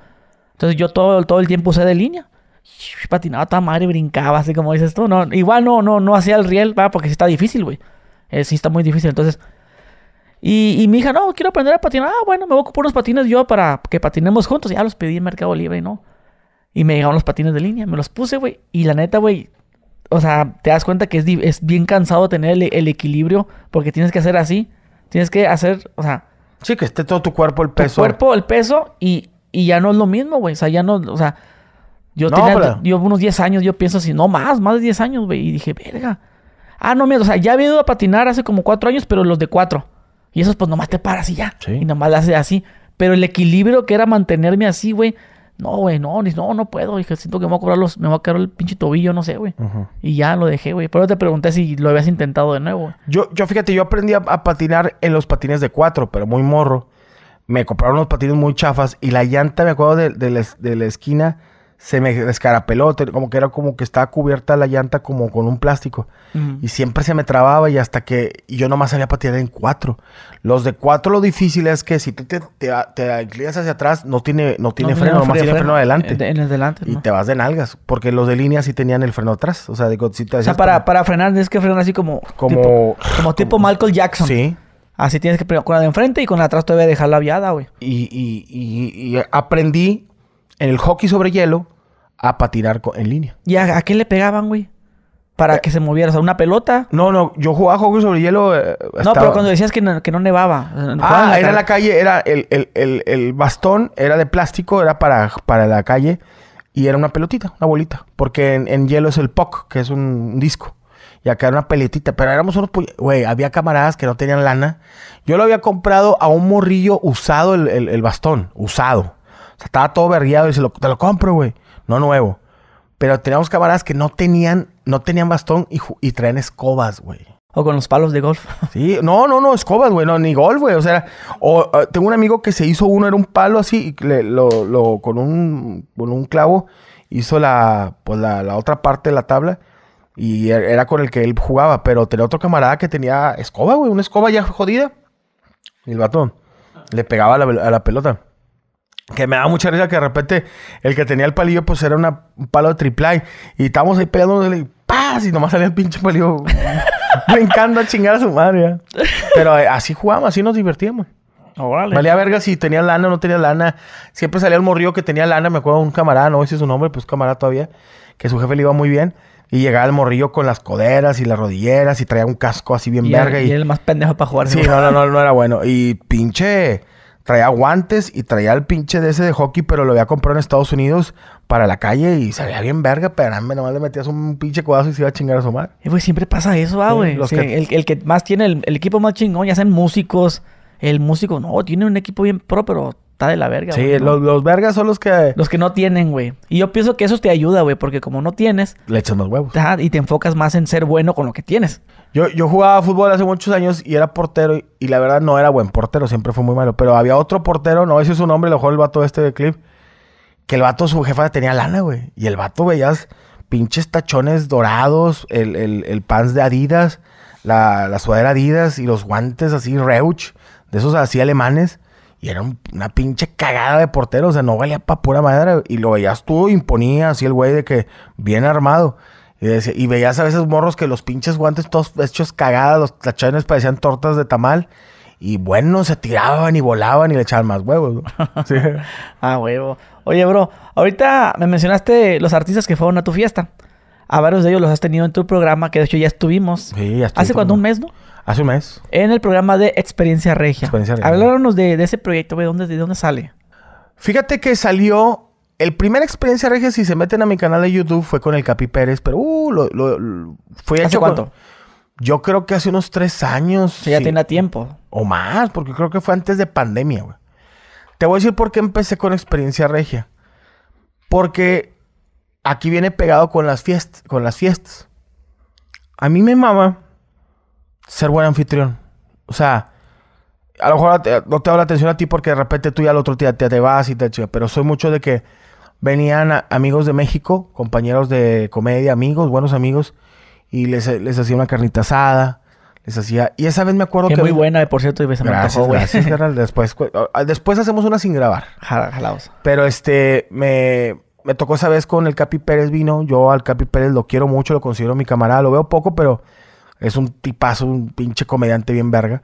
Entonces yo todo, todo el tiempo usé de línea patinaba toda madre, brincaba, así como dices tú. No, igual no, no, no hacía el riel, va, porque sí está difícil, güey. Eh, sí está muy difícil. Entonces, y, mi hija, no, quiero aprender a patinar. Ah, bueno, me voy a ocupar unos patines yo para que patinemos juntos. Ya los pedí en Mercado Libre y no. Y me llegaron los patines de línea, me los puse, güey. Y la neta, güey, o sea, te das cuenta que es, es bien cansado tener el, equilibrio porque tienes que hacer así. Tienes que hacer, o sea. Sí, que esté todo tu cuerpo, el peso. Tu cuerpo, el peso y, y ya no es lo mismo, güey. O sea, ya no, o sea, yo tenía unos 10 años, yo pienso así, no más, más de 10 años, güey. Y dije, verga. Ah, no, mira, o sea, ya había ido a patinar hace como 4 años, pero los de 4. Y esos, pues nomás te paras y ya. Y nomás lo haces así. Pero el equilibrio que era mantenerme así, güey. No, güey, no, no, no puedo. Dije, siento que me voy a cobrar los, me voy a quedar el pinche tobillo, no sé, güey. Y ya lo dejé, güey. Pero te pregunté si lo habías intentado de nuevo. Yo, yo fíjate, yo aprendí a, patinar en los patines de cuatro, pero muy morro. Me compraron unos patines muy chafas y la llanta, me acuerdo, de, de la esquina se me descarapeló, como que era como que estaba cubierta la llanta como con un plástico. Y siempre se me trababa y hasta que y yo nomás sabía patear en cuatro. Los de cuatro lo difícil es que si tú te, te, inclinas hacia atrás, no tiene, no tiene freno, nomás tiene freno, adelante. en el delante. Y te vas de nalgas, porque los de línea sí tenían el freno atrás. O sea, de, si te o sea para, frenar tienes que frenar así como... Como tipo, como tipo Michael Jackson. Sí. Así tienes que con la de enfrente y con la atrás te voy a dejar la viada, güey. y, y, y aprendí en el hockey sobre hielo a patinar en línea. ¿Y a, qué le pegaban, güey? Para eh, que se moviera, una pelota. No, no, yo jugaba hockey sobre hielo. Eh, no, pero cuando decías que no, nevaba. ah, era la calle, era el, bastón, era de plástico, era para, para la calle y era una pelotita, una bolita. Porque en, hielo es el POC, que es un, disco. Y acá era una peletita. Pero éramos unos... Güey, había camaradas que no tenían lana. Yo lo había comprado a un morrillo usado el, el bastón. Usado estaba todo berriado y se lo, te lo compro, güey. No nuevo. Pero teníamos camaradas que no tenían, no tenían bastón y, traían escobas, güey. O con los palos de golf. Sí, no, no, no, escobas, güey, no, ni golf, güey. O sea, o, eh, tengo un amigo que se hizo uno, era un palo así, y lo, con, un, un clavo hizo la, pues, la, otra parte de la tabla y er, era con el que él jugaba, pero tenía otro camarada que tenía escoba, güey, una escoba ya jodida. el batón le pegaba a la pelota que me da mucha risa que de repente el que tenía el palillo pues era una, un palo de A. y estábamos ahí pegándole y ¡paz! y nomás salía el pinche palillo brincando a chingar a su madre. ¿eh? Pero eh, así jugábamos, así nos divertíamos. ¡Órale! Valía verga si tenía lana o no tenía lana. Siempre salía el morrillo que tenía lana, me acuerdo de un camarada, no sé su nombre, pues camarada todavía, que su jefe le iba muy bien. Y llegaba el morrillo con las coderas y las rodilleras y traía un casco así bien verga. y, y el más pendejo para jugar. Sí, no, no, no, no era bueno. Y pinche traía guantes y traía el pinche de ese de hockey, pero lo había comprado en Estados Unidos para la calle y se veía bien verga, pero más le metías un pinche codazo y se iba a chingar a su madre. Y pues siempre pasa eso, ah, güey. el, que más tiene, el, el, equipo más chingón, ya sean músicos, el músico, no, tiene un equipo bien pro, pero está de la verga, Sí, güey, los, vergas son los que... Los que no tienen, güey. Y yo pienso que eso te ayuda, güey, porque como no tienes... Le echas los huevos. y te enfocas más en ser bueno con lo que tienes. Yo, yo jugaba fútbol hace muchos años y era portero y, la verdad no era buen portero, siempre fue muy malo. Pero había otro portero, no sé es su nombre, lo jugó el vato este de clip, que el vato, su jefa tenía lana, güey. Y el vato veías pinches tachones dorados, el, el, pants de Adidas, la, la Adidas y los guantes así Reuch, de esos así alemanes. Y era una pinche cagada de portero, o sea, no valía pa' pura madera. Y lo veías tú, imponía así el güey de que bien armado. Y, veías a veces morros que los pinches guantes todos hechos cagadas, los tachones parecían tortas de tamal. Y bueno, se tiraban y volaban y le echaban más huevos. ah, huevo. Oye, bro, ahorita me mencionaste los artistas que fueron a tu fiesta. A varios de ellos los has tenido en tu programa, que de hecho ya estuvimos. Sí, ya estuvimos. Hace cuando un mes, ¿no? Hace un mes. En el programa de Experiencia Regia. Experiencia de, ese proyecto, ¿de dónde, de dónde sale? Fíjate que salió. El primer Experiencia Regia, si se meten a mi canal de YouTube, fue con el Capi Pérez, pero uh, lo, fue ¿Hace cuánto? yo creo que hace unos tres años. ya tiene tiempo. O más, porque creo que fue antes de pandemia, güey. Te voy a decir por qué empecé con Experiencia Regia. Porque aquí viene pegado con las, fiestas. con las fiestas. A mí me mama ser buen anfitrión. O sea, a lo mejor no te hago la atención a ti porque de repente tú ya al otro día te, te, vas y te chido, pero soy mucho de que venían amigos de México, compañeros de comedia, amigos, buenos amigos, y les, hacía una carnita asada, les hacía... Y esa vez me acuerdo que... muy buena, eh, por cierto, y me gracias, gracias, Después, ah, ah, después hacemos una sin grabar. Jalaos. Pero este, me, me tocó esa vez con el Capi Pérez vino, yo al Capi Pérez lo quiero mucho, lo considero mi camarada, lo veo poco, pero es un tipazo, un pinche comediante bien verga.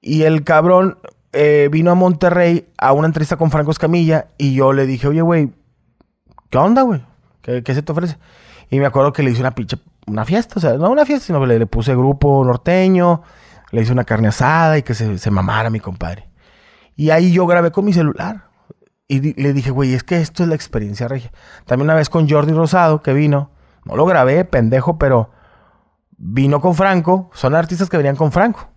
Y el cabrón eh, vino a Monterrey a una entrevista con Franco Escamilla y yo le dije, oye, güey, ¿qué onda, güey? ¿Qué, se te ofrece? Y me acuerdo que le hice una pinche, una fiesta, o sea, no una fiesta, sino le, puse grupo norteño, le hice una carne asada y que se, se mamara mi compadre. Y ahí yo grabé con mi celular. Y le dije, güey, es que esto es la experiencia regia. También una vez con Jordi Rosado, que vino, no lo grabé, pendejo, pero vino con Franco, son artistas que venían con Franco.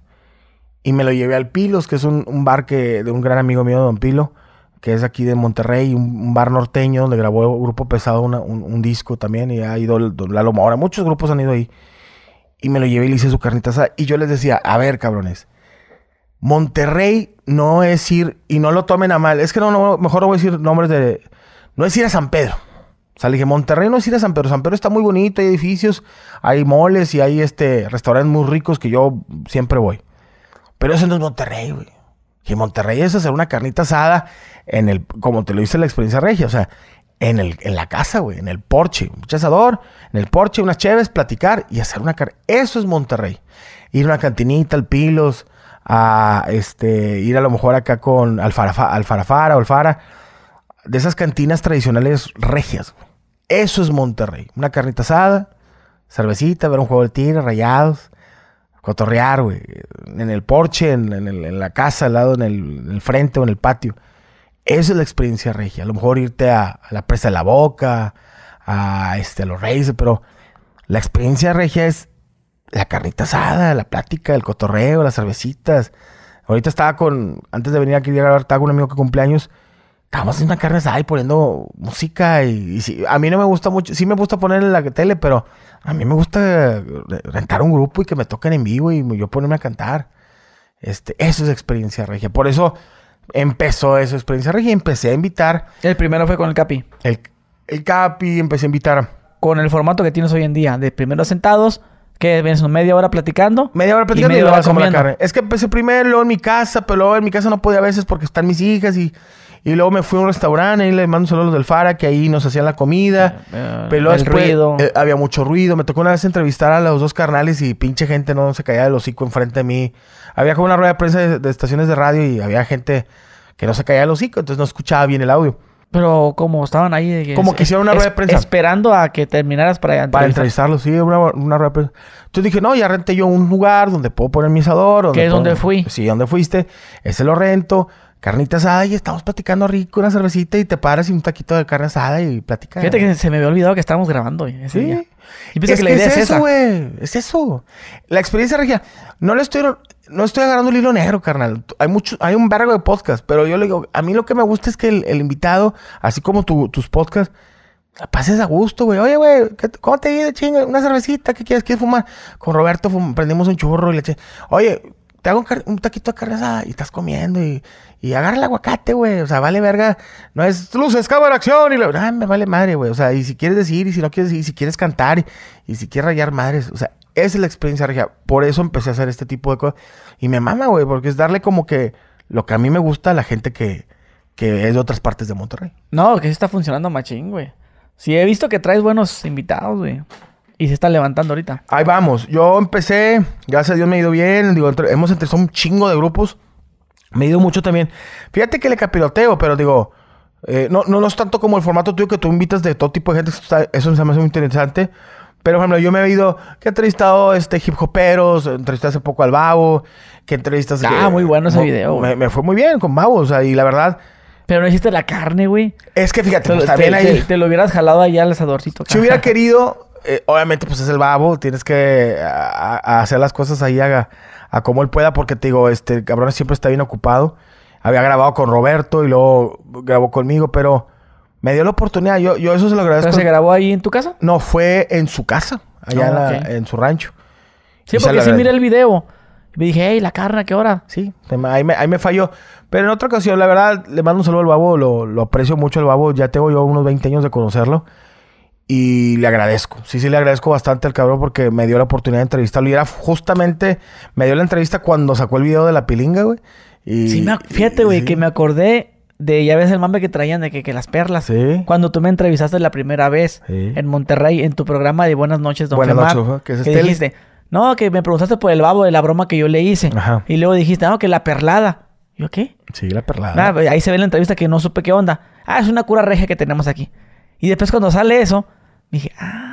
Y me lo llevé al Pilos, que es un, bar que, de un gran amigo mío, Don Pilo, que es aquí de Monterrey, un, bar norteño donde grabó Grupo Pesado un, disco también y ha ido la Lalo Ahora Muchos grupos han ido ahí. Y me lo llevé y le hice su carnita Y yo les decía, a ver, cabrones, Monterrey no es ir, y no lo tomen a mal, es que no, no mejor no voy a decir nombres de, no es ir a San Pedro sea, le dije, Monterrey no es ir a San Pedro. San Pedro está muy bonito, hay edificios, hay moles y hay este, restaurantes muy ricos que yo siempre voy. Pero eso no es Monterrey, güey. Y Monterrey es hacer una carnita asada en el, como te lo dice la experiencia regia, o sea, en, el, en la casa, güey, en el porche, un chazador, en el porche, unas chéves, platicar y hacer una carnita. Eso es Monterrey. Ir a una cantinita, al pilos, a este, ir a lo mejor acá con Alfarafara o Alfara, de esas cantinas tradicionales regias, güey. Eso es Monterrey. Una carnita asada, cervecita, ver un juego de tiro, rayados, cotorrear, güey. En el porche, en, la casa, al lado, en el, frente o en el patio. Esa es la experiencia regia. A lo mejor irte a, la presa de la boca, a, este, los reyes, pero la experiencia regia es la carnita asada, la plática, el cotorreo, las cervecitas. Ahorita estaba con, antes de venir aquí a grabar, estaba con un amigo que cumpleaños. años Estamos haciendo una carne asada y poniendo música y, a mí no me gusta mucho, sí me gusta poner en la tele, pero a mí me gusta rentar un grupo y que me toquen en vivo y yo ponerme a cantar. Este, eso es experiencia regia. Por eso empezó eso, experiencia regia, empecé a invitar. El primero fue con el Capi. El, el Capi, empecé a invitar. Con el formato que tienes hoy en día, de primeros sentados, que vienes media hora platicando. Media hora platicando y, luego hora, La carne. Es que empecé primero en mi casa, pero luego en mi casa no podía a veces porque están mis hijas y y luego me fui a un restaurante, y le mando los del Fara, que ahí nos hacían la comida. pero eh, había mucho ruido. Me tocó una vez entrevistar a los dos carnales y pinche gente no se caía del hocico enfrente de mí. Había como una rueda de prensa de, estaciones de radio y había gente que no se caía del hocico, entonces no escuchaba bien el audio. Pero como estaban ahí... como que hicieron una rueda de prensa. Esperando a que terminaras para Para entrevistarlos, sí, una, rueda de prensa. Entonces dije, no, ya renté yo un lugar donde puedo poner mi asador. ¿Qué? es donde fui. Sí, donde fuiste. Ese lo rento carnita asada y estamos platicando rico, una cervecita y te paras y un taquito de carne asada y platicas. Fíjate que se me había olvidado que estábamos grabando eh, ese ¿Sí? Y es que la idea es, eso, güey. Es eso. La experiencia regia. No le estoy, no estoy agarrando el hilo negro, carnal. Hay mucho, hay un vergo de podcast, pero yo le digo, a mí lo que me gusta es que el, invitado, así como tus podcasts, la pases a gusto, güey. Oye, güey, ¿cómo te ha chinga? Una cervecita, ¿qué quieres? ¿Quieres fumar? Con Roberto prendimos un churro y le eché. Oye, te hago un, taquito de carne y estás comiendo y, agarra el aguacate, güey. O sea, vale verga. No es luces, cámara, acción. Y lo, ah, me vale madre, güey. O sea, y si quieres decir, y si no quieres decir, y si quieres cantar, y, si quieres rayar madres. O sea, esa es la experiencia regia. Por eso empecé a hacer este tipo de cosas. Y me mama, güey, porque es darle como que lo que a mí me gusta a la gente que, que es de otras partes de Monterrey. No, que sí está funcionando machín, güey. Sí, he visto que traes buenos invitados, güey. Y se está levantando ahorita. Ahí vamos. Yo empecé, gracias a Dios me ha ido bien. Digo, entre, hemos entrevistado un chingo de grupos. Me he ido mucho también. Fíjate que le capiloteo, pero digo, eh, no, no, es tanto como el formato tuyo que tú invitas de todo tipo de gente. Eso se me hace muy interesante. Pero, por ejemplo, yo me he ido que he entrevistado este, hip hoperos, entrevisté hace poco al Babo, que entrevistas... Ah, muy bueno ese video. Me, fue muy bien con Babo, o sea, y la verdad... Pero no hiciste la carne, güey. Es que fíjate, te, pues, bien ahí. Te, te, lo hubieras jalado allá al asadorcito. Si hubiera querido, eh, obviamente, pues es el babo, tienes que hacer las cosas ahí a, a, como él pueda, porque te digo, este cabrón siempre está bien ocupado. Había grabado con Roberto y luego grabó conmigo, pero me dio la oportunidad. Yo, yo eso se lo agradezco. se grabó ahí en tu casa? No, fue en su casa, allá en, ah, su rancho. Sí, porque si mira el video. me dije, hey, la carne, ¿qué hora? Sí, ahí me, falló. Pero en otra ocasión, la verdad, le mando un saludo al babo, lo, aprecio mucho el babo. Ya tengo yo unos 20 años de conocerlo. Y le agradezco. Sí, sí, le agradezco bastante al cabrón porque me dio la oportunidad de entrevistarlo. Y era justamente, me dio la entrevista cuando sacó el video de la pilinga, güey. Y, sí, fíjate, güey, que me acordé de, ya ves el mame que traían de que, las perlas. Sí. Cuando tú me entrevistaste la primera vez en Monterrey, en tu programa de Buenas noches, don Buenas noches, que, es dijiste, no, que me preguntaste por el babo de la broma que yo le hice. Ajá. Y luego dijiste, no, que la perlada. ¿Yo qué? Sí, la perlada. Ah, ahí se ve la entrevista que no supe qué onda. Ah, es una cura regia que tenemos aquí. Y después cuando sale eso, Dije, ah.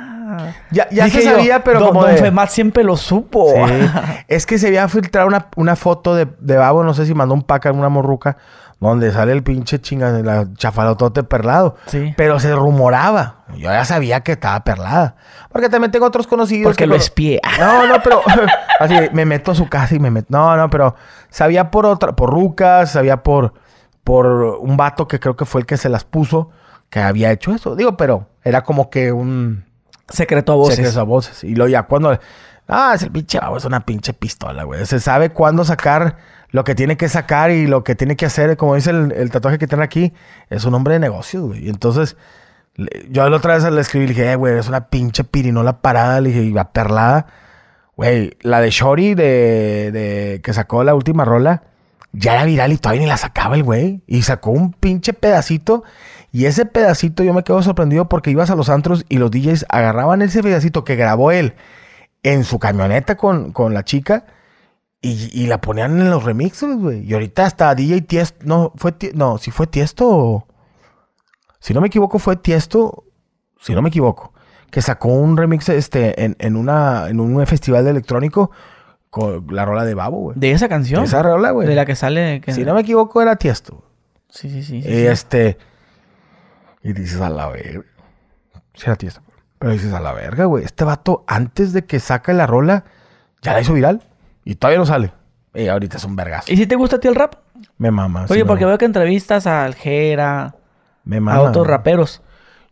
Ya, sabía, pero como. Don siempre lo supo. es que se había filtrado una, una foto de, Babo, no sé si mandó un pack a una morruca, donde sale el pinche chinga, la chafalotote perlado. Sí. Pero se rumoraba. Yo ya sabía que estaba perlada. Porque también tengo otros conocidos. Porque que lo espié. No, no, pero. así, me meto a su casa y me meto. No, no, pero sabía por otra, por rucas, sabía por, por un vato que creo que fue el que se las puso que había hecho eso. Digo, pero era como que un... Secreto a voces. Secreto a voces. Y luego ya cuando... Ah, es el pinche babo, es una pinche pistola, güey. Se sabe cuándo sacar lo que tiene que sacar y lo que tiene que hacer. Como dice el, tatuaje que tiene aquí, es un hombre de negocios, güey. Y entonces, yo la otra vez le escribí, le dije, eh, güey, es una pinche pirinola parada, le dije, y va perlada. Güey, la de Shory de, de, que sacó la última rola, ya era viral y todavía ni la sacaba el güey. Y sacó un pinche pedacito y ese pedacito yo me quedo sorprendido porque ibas a los antros y los DJs agarraban ese pedacito que grabó él en su camioneta con, la chica y, la ponían en los remixes, güey. Y ahorita hasta DJ Tiesto, no, fue, no, si fue Tiesto, si no me equivoco fue Tiesto, si no me equivoco, que sacó un remix este, en, en una, en un festival electrónico con la rola de Babo, güey. ¿De esa canción? De esa rola, güey. De la que sale... Si no me equivoco era Tiesto. Sí, sí, sí. este... Y dices, a la verga. Sí, a Pero dices, a la verga, güey. Este vato, antes de que saca la rola, ya la hizo viral. Y todavía no sale. Y ahorita es un vergazo. ¿Y si te gusta a ti el rap? Me mama. Oye, porque veo que entrevistas a Aljera. Me mama. A otros raperos.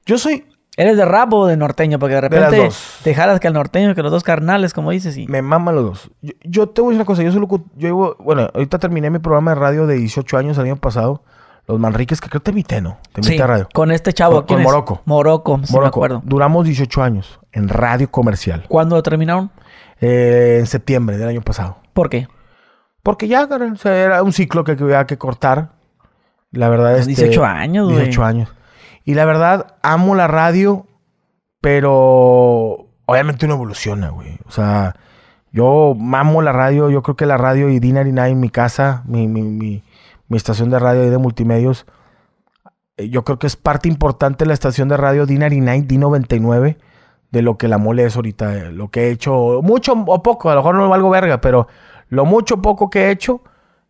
Yo soy... ¿Eres de rap o de norteño? Porque de repente de te jalas que al norteño, que los dos carnales, como dices. Y... Me mama los dos. Yo, te voy a decir una cosa. Yo soy Yo, bueno, ahorita terminé mi programa de radio de 18 años el año pasado. Los Manriques, que creo que te invité, ¿no? Te invité a radio. Con este chavo. aquí. con Morocco. Morocco, sí me acuerdo. Duramos 18 años en radio comercial. ¿Cuándo terminaron? Eh, en septiembre del año pasado. ¿Por qué? Porque ya era un ciclo que había que cortar. La verdad es. Este, 18 años, güey. 18 años. Y la verdad, amo la radio, pero obviamente uno evoluciona, güey. O sea, yo amo la radio. Yo creo que la radio y Dinarina en mi casa, mi, mi mi estación de radio y de multimedios. Eh, yo creo que es parte importante la estación de radio D99, D99, de lo que la mole es ahorita, eh, lo que he hecho, mucho o poco, a lo mejor no valgo verga, pero lo mucho poco que he hecho,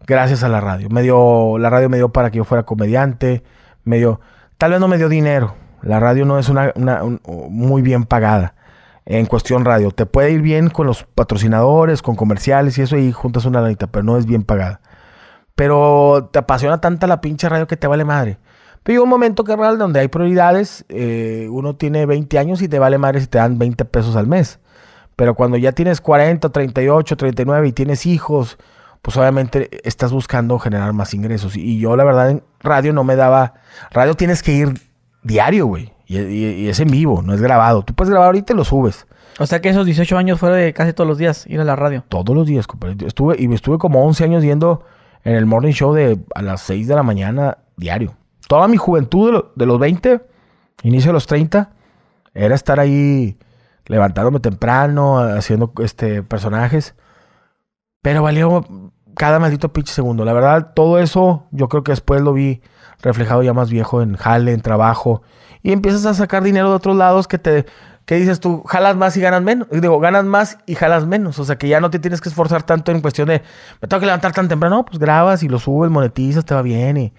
gracias a la radio. Me dio, la radio me dio para que yo fuera comediante, me dio, tal vez no me dio dinero, la radio no es una, muy bien pagada en cuestión radio. Te puede ir bien con los patrocinadores, con comerciales y eso, y juntas una lanita, pero no es bien pagada. Pero te apasiona tanta la pinche radio que te vale madre. Pero llega un momento, carnal, donde hay prioridades. Eh, uno tiene 20 años y te vale madre si te dan 20 pesos al mes. Pero cuando ya tienes 40, 38, 39 y tienes hijos, pues obviamente estás buscando generar más ingresos. Y yo, la verdad, en radio no me daba. Radio tienes que ir diario, güey. Y, es en vivo, no es grabado. Tú puedes grabar ahorita y lo subes. O sea que esos 18 años fuera de casi todos los días ir a la radio. Todos los días, compadre. Estuve, y estuve como 11 años yendo en el morning show de a las 6 de la mañana diario. Toda mi juventud de, los 20, inicio de los 30, era estar ahí levantándome temprano, haciendo este, personajes. Pero valió cada maldito pinche segundo. La verdad, todo eso yo creo que después lo vi reflejado ya más viejo en jale, en trabajo. Y empiezas a sacar dinero de otros lados que te ¿Qué dices tú? Jalas más y ganas menos. Digo, ganas más y jalas menos. O sea, que ya no te tienes que esforzar tanto en cuestión de, me tengo que levantar tan temprano. pues grabas y lo subes, monetizas, te va bien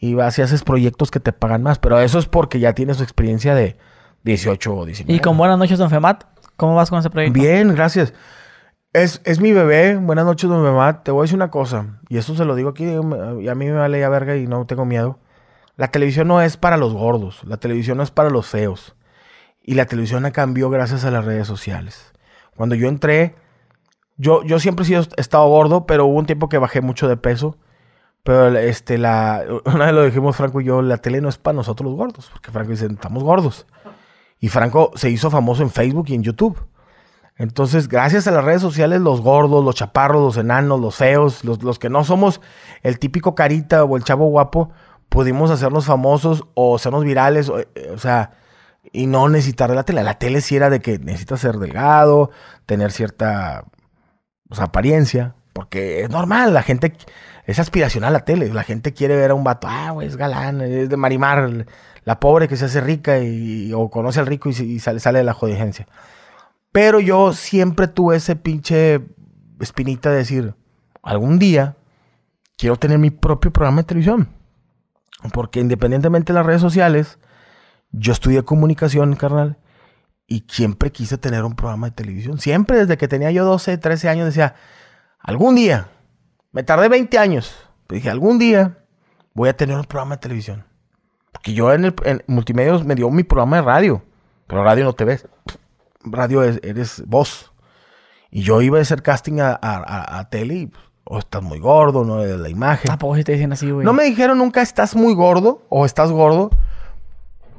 y, vas y haces proyectos que te pagan más. Pero eso es porque ya tienes su experiencia de 18 o 19. Y con buenas noches, don Femat. ¿Cómo vas con ese proyecto? Bien, gracias. Es, es mi bebé. Buenas noches, don Femat. Te voy a decir una cosa. Y eso se lo digo aquí. Y a mí me vale ya verga y no tengo miedo. La televisión no es para los gordos. La televisión no es para los feos y la televisión cambiado gracias a las redes sociales. Cuando yo entré, yo, yo siempre he estado gordo, pero hubo un tiempo que bajé mucho de peso. Pero este, la, una vez lo dijimos Franco y yo, la tele no es para nosotros los gordos, porque Franco dice, estamos gordos. Y Franco se hizo famoso en Facebook y en YouTube. Entonces, gracias a las redes sociales, los gordos, los chaparros, los enanos, los feos, los, que no somos el típico carita o el chavo guapo, pudimos hacernos famosos o sernos virales. o eh, sea, y no necesitar de la tele. La tele sí era de que necesitas ser delgado, tener cierta pues, apariencia, porque es normal, la gente es aspiracional la tele. La gente quiere ver a un vato, ah, güey, es galán, es de Marimar, la pobre que se hace rica y, o conoce al rico y, sale, sale, de la jodigencia. Pero yo siempre tuve ese pinche espinita de decir, algún día quiero tener mi propio programa de televisión. Porque independientemente de las redes sociales, yo estudié comunicación, carnal, y siempre quise tener un programa de televisión. Siempre, desde que tenía yo 12, 13 años, decía, algún día, me tardé 20 años, pero dije, algún día voy a tener un programa de televisión. Porque yo en, el, multimedios me dio mi programa de radio, pero radio no te ves. Radio eres vos. Y yo iba a hacer casting a, a, a, tele pues, o oh, estás muy gordo, no la imagen. te dicen así, güey. No me dijeron nunca estás muy gordo o estás gordo,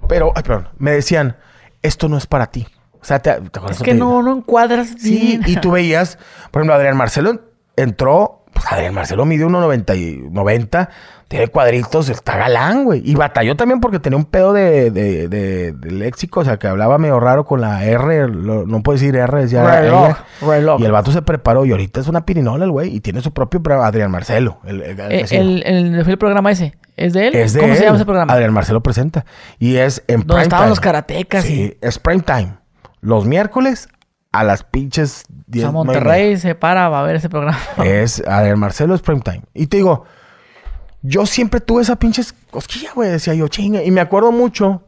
pero, ay, perdón, me decían, esto no es para ti. O sea, te, es que no, no encuadras Sí, y tú veías, por ejemplo, Adrián Marcelo entró, pues Adrián Marcelo midió 1,90, tiene cuadritos, está galán, güey. Y batalló también porque tenía un pedo de, de, de, léxico, o sea, que hablaba medio raro con la R, no puedo decir R, decía reloj, Y el vato se preparó y ahorita es una pirinola el güey y tiene su propio Adrián Marcelo. El, el, el eh, programa ese. ¿Es de él? ¿Cómo se llama ese programa? Adrián Marcelo presenta. Y es en Donde estaban los karatecas. Sí, es prime time. Los miércoles a las pinches 10 o sea, Monterrey se para va a ver ese programa. Es Adrián Marcelo es prime time. Y te digo, yo siempre tuve esa pinches cosquilla, güey. Decía yo, chinga. Y me acuerdo mucho,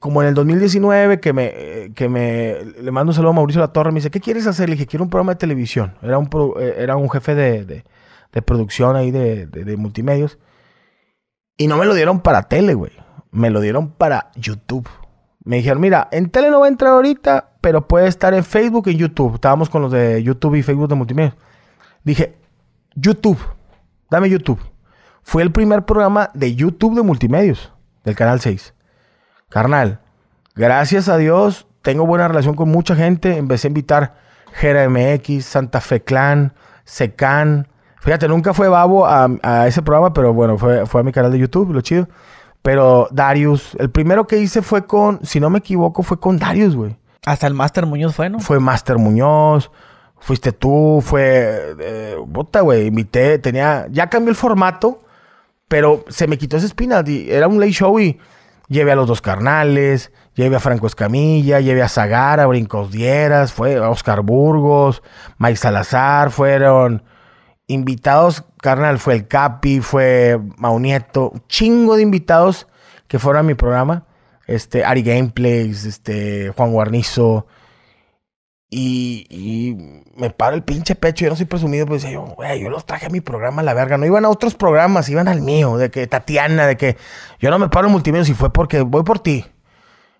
como en el 2019, que me, eh, que me le mando un saludo a Mauricio La Torre. Me dice, ¿qué quieres hacer? Le dije, quiero un programa de televisión. Era un, eh, era un jefe de, producción ahí de, de multimedios. Y no me lo dieron para tele, güey. Me lo dieron para YouTube. Me dijeron, mira, en tele no va a entrar ahorita, pero puede estar en Facebook y YouTube. Estábamos con los de YouTube y Facebook de multimedia. Dije, YouTube, dame YouTube. Fue el primer programa de YouTube de multimedios, del Canal 6. Carnal, gracias a Dios, tengo buena relación con mucha gente. Empecé a invitar Jera Santa Fe Clan, Secan, Fíjate, nunca fue Babo a, ese programa, pero bueno, fue, fue a mi canal de YouTube, lo chido. Pero Darius, el primero que hice fue con, si no me equivoco, fue con Darius, güey. Hasta el Master Muñoz fue, ¿no? Fue Master Muñoz, fuiste tú, fue. Eh, bota, güey, invité, tenía. Ya cambió el formato, pero se me quitó esa espina. Era un late show y llevé a los dos carnales, llevé a Franco Escamilla, llevé a Zagara, Brincos Dieras, fue a Oscar Burgos, Mike Salazar, fueron invitados, carnal, fue el Capi, fue Maunieto, un chingo de invitados que fueron a mi programa. Este, Ari Gameplays, este, Juan Guarnizo. Y, me paro el pinche pecho, yo no soy presumido, pues yo, güey, yo los traje a mi programa a la verga. No iban a otros programas, iban al mío, de que Tatiana, de que yo no me paro en multimedia si fue porque voy por ti.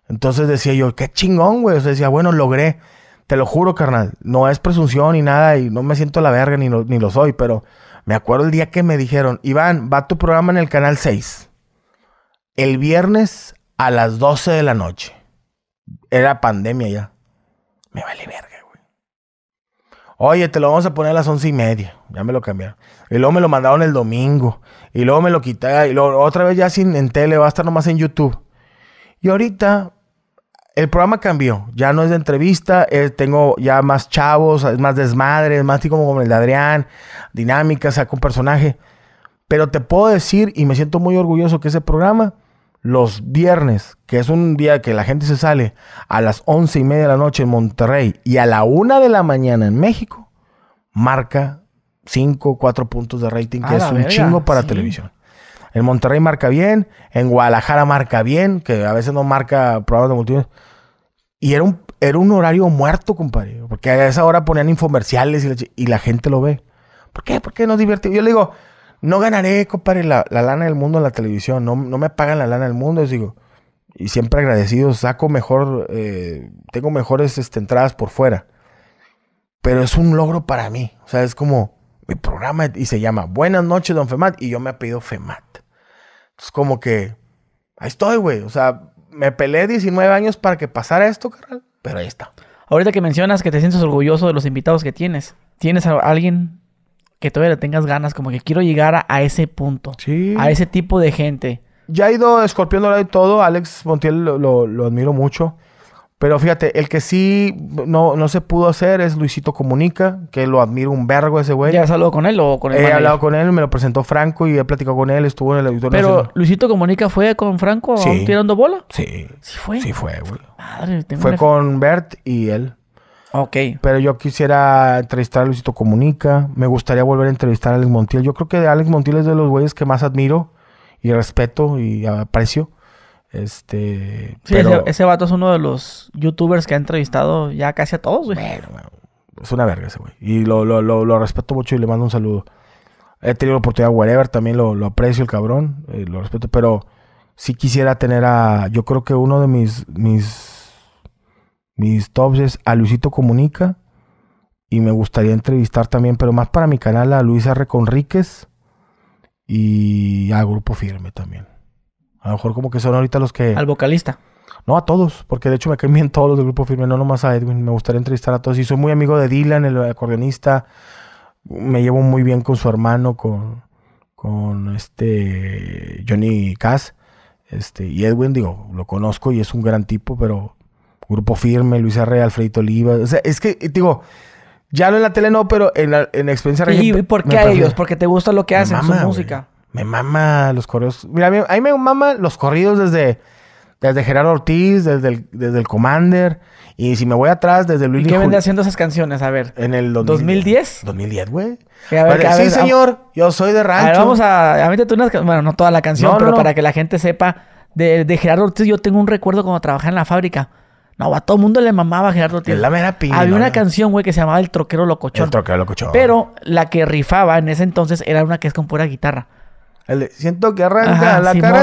Entonces decía yo, qué chingón, güey. O sea, decía, bueno, logré te lo juro, carnal. No es presunción ni nada y no me siento la verga ni lo, soy, pero me acuerdo el día que me dijeron, Iván, va tu programa en el canal 6. El viernes a las 12 de la noche. Era pandemia ya. Me vale verga, güey. Oye, te lo vamos a poner a las once y media. Ya me lo cambiaron. Y luego me lo mandaron el domingo. Y luego me lo quité. Y luego otra vez ya sin en tele, va a estar nomás en YouTube. Y ahorita el programa cambió. Ya no es de entrevista, eh, tengo ya más chavos, es más desmadre, más así como, el de Adrián, dinámica, saco un personaje. Pero te puedo decir, y me siento muy orgulloso que ese programa, los viernes, que es un día que la gente se sale a las once y media de la noche en Monterrey y a la una de la mañana en México, marca o cuatro puntos de rating, que es un chingo para televisión. En Monterrey marca bien, en Guadalajara marca bien, que a veces no marca programas de multimedia. Y era un, era un horario muerto, compadre, porque a esa hora ponían infomerciales y la, gente lo ve. ¿Por qué? ¿Por qué no divertido? Yo le digo, no ganaré, compadre, la, lana del mundo en la televisión, no, me pagan la lana del mundo, digo. Y siempre agradecido, saco mejor, eh, tengo mejores este, entradas por fuera. Pero es un logro para mí, o sea, es como mi programa y se llama Buenas noches, don Femat, y yo me pedido Femat. Es pues, como que, ahí estoy, güey. O sea, me peleé 19 años para que pasara esto, carnal. Pero ahí está. Ahorita que mencionas que te sientes orgulloso de los invitados que tienes, ¿tienes a alguien que todavía le tengas ganas? Como que quiero llegar a, ese punto. Sí. A ese tipo de gente. Ya ha ido escorpiando Dorado y todo. Alex Montiel lo admiro mucho. Pero fíjate, el que sí no, no se pudo hacer es Luisito Comunica, que lo admiro un vergo ese güey. ¿Ya has hablado con él o con él? He hablado con él, me lo presentó Franco y he platicado con él, estuvo en el auditorio. Pero Luisito Comunica fue con Franco tirando bola. Sí. Sí fue. Sí fue, güey. Madre, tengo Fue con Bert y él. Ok. Pero yo quisiera entrevistar a Luisito Comunica. Me gustaría volver a entrevistar a Alex Montiel. Yo creo que Alex Montiel es de los güeyes que más admiro y respeto y aprecio. Este. ese, vato es uno de los youtubers que ha entrevistado ya casi a todos, es una verga ese güey. Y lo, respeto mucho y le mando un saludo. He tenido la oportunidad, whatever, también lo, aprecio el cabrón, eh, lo respeto, pero si quisiera tener a. Yo creo que uno de mis. mis. mis tops es a Luisito Comunica. Y me gustaría entrevistar también, pero más para mi canal, a Luis R. Conríquez y a Grupo Firme también. A lo mejor como que son ahorita los que... Al vocalista. No, a todos, porque de hecho me caen bien todos los del grupo firme, no nomás a Edwin. Me gustaría entrevistar a todos. Y soy muy amigo de Dylan, el acordeonista. Me llevo muy bien con su hermano, con, con este Johnny Cass. Este, y Edwin, digo, lo conozco y es un gran tipo, pero Grupo Firme, Luis R. Alfredo Oliva. O sea, es que, eh, digo, ya no en la tele no, pero en la en experiencia real, ¿Y por qué a ellos? Porque te gusta lo que hacen, su música. Me mama los corridos. Mira, a mí, me mama los corridos desde, desde Gerardo Ortiz, desde el, desde el Commander. Y si me voy atrás, desde Luis... ¿Y qué vendía haciendo esas canciones? A ver. En el 2010. ¿2010? güey. Sí, señor, yo soy de rancho. vamos a... A mí te unas... Bueno, no toda la canción, pero para que la gente sepa... De, de, Gerardo Ortiz, yo tengo un recuerdo cuando trabajaba en la fábrica. No, a todo el mundo le mamaba a Gerardo Ortiz. Es la mera Había una canción, güey, que se llamaba El Troquero Locochón. El Troquero Locochón. Pero la que rifaba en ese entonces era una que es con pura guitarra siento que arranca la Simón,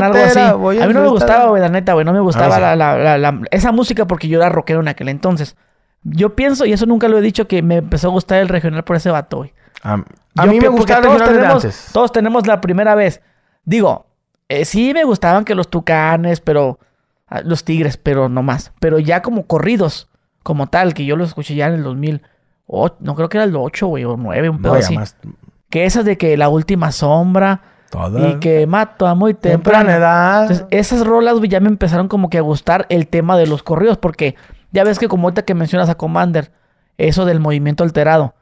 a, mí no me gustaba, güey, la neta, güey. No me gustaba ah, la, esa música porque yo era rockero en aquel entonces. Yo pienso, y eso nunca lo he dicho, que me empezó a gustar el regional por ese vato, güey. Ah, a mí me gustaba todos tenemos, Todos tenemos la primera vez. Digo, eh, sí me gustaban que los tucanes, pero... Ah, los tigres, pero no más. Pero ya como corridos, como tal, que yo los escuché ya en el 2008. No creo que era el 8, güey, o 9, un pedo así. Que esas de que La Última Sombra y que mato a muy temprana, edad. esas rolas ya me empezaron como que a gustar el tema de los corridos, porque ya ves que como ahorita que mencionas a Commander, eso del movimiento alterado,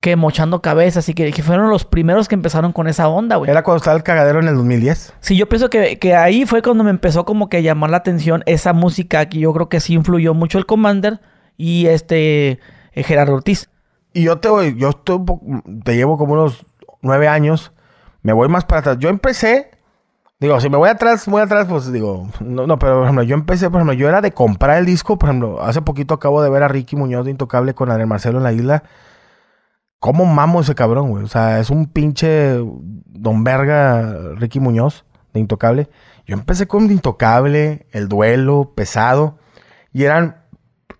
que mochando cabezas y que, fueron los primeros que empezaron con esa onda, güey. Era cuando estaba el cagadero en el 2010. Sí, yo pienso que, ahí fue cuando me empezó como que a llamar la atención esa música que yo creo que sí influyó mucho el Commander y este eh, Gerardo Ortiz. Y yo te voy, yo estoy te llevo como unos nueve años me voy más para atrás. Yo empecé, digo, si me voy atrás, voy atrás, pues digo, no, no, pero por yo empecé, por ejemplo, yo era de comprar el disco, por ejemplo, hace poquito acabo de ver a Ricky Muñoz de Intocable con Adel Marcelo en la isla. ¿Cómo mamo ese cabrón, güey? O sea, es un pinche don verga Ricky Muñoz de Intocable. Yo empecé con Intocable, El Duelo, Pesado, y eran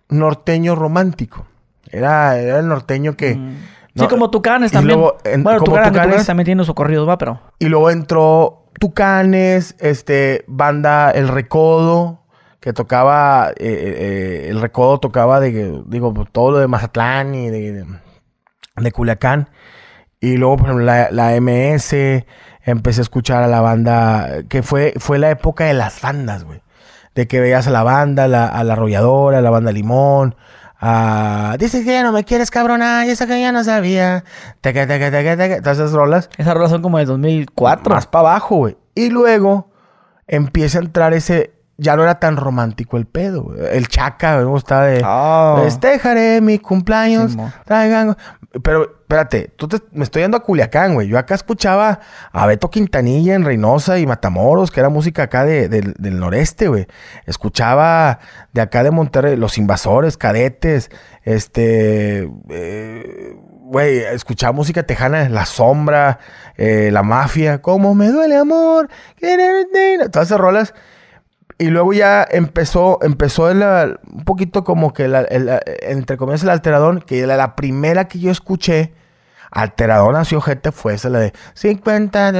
norteño romántico. Era, el norteño que... Mm sí, como eh, Tucanes también. bueno, como Tucanes, también tiene sus corridos, va, pero. Y luego entró Tucanes, este, banda El Recodo, que tocaba, eh, eh, El Recodo tocaba de, digo, pues, todo lo de Mazatlán y de, de, Culiacán. Y luego, la, MS, empecé a escuchar a la banda, que fue, fue la época de las bandas, güey. De que veías a la banda, la, a la arrolladora, a la banda Limón, Ah, Dice que ya no me quieres, cabrona. Y eso que ya no sabía. Teque, teque, teque, teque. Todas esas rolas. Esas rolas son como de 2004. Más para abajo, güey. Y luego empieza a entrar ese, ya no era tan romántico el pedo. El chaca, me gustaba de. Oh. Ah. Festejaré mi cumpleaños. traigan. Pero espérate, tú me estoy yendo a Culiacán, güey. Yo acá escuchaba a Beto Quintanilla en Reynosa y Matamoros, que era música acá del noreste, güey. Escuchaba de acá de Monterrey, Los Invasores, Cadetes, este. Eh, güey, escuchaba música tejana, La Sombra, eh, La Mafia, Cómo me duele amor, todas esas rolas y luego ya empezó, empezó el, ah, un poquito como que, el, ah, entre comillas, el alteradón, que la, la, primera que yo escuché, alteradón así ojete, fue esa la de 50,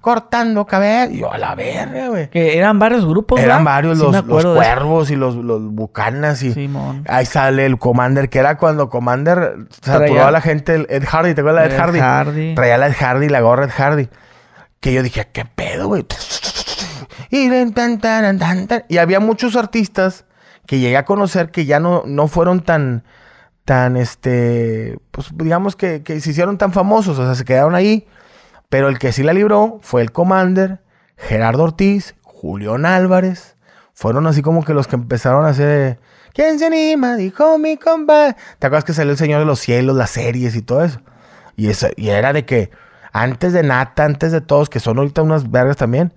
cortando cabello Yo, a la verga, güey. Que eran varios grupos, Eran varios, los, cuervos y los, bucanas. Y ahí sale el Commander, que era cuando Commander saturó a la gente, el Ed Hardy, ¿te acuerdas de Ed, Ed Hardy? Traía la Ed Hardy, la gorra Ed Hardy. Que yo dije, ¿qué pedo, güey? Y, tan, y había muchos artistas que llegué a conocer que ya no, no fueron tan, tan, este, pues digamos que, se hicieron tan famosos, o sea, se quedaron ahí. Pero el que sí la libró fue el Commander, Gerardo Ortiz, Julión Álvarez. Fueron así como que los que empezaron a hacer... ¿Quién se anima? Dijo mi compa. ¿Te acuerdas que salió El Señor de los Cielos, las series y todo eso? Y, eso, y era de que antes de Nata, antes de todos, que son ahorita unas vergas también,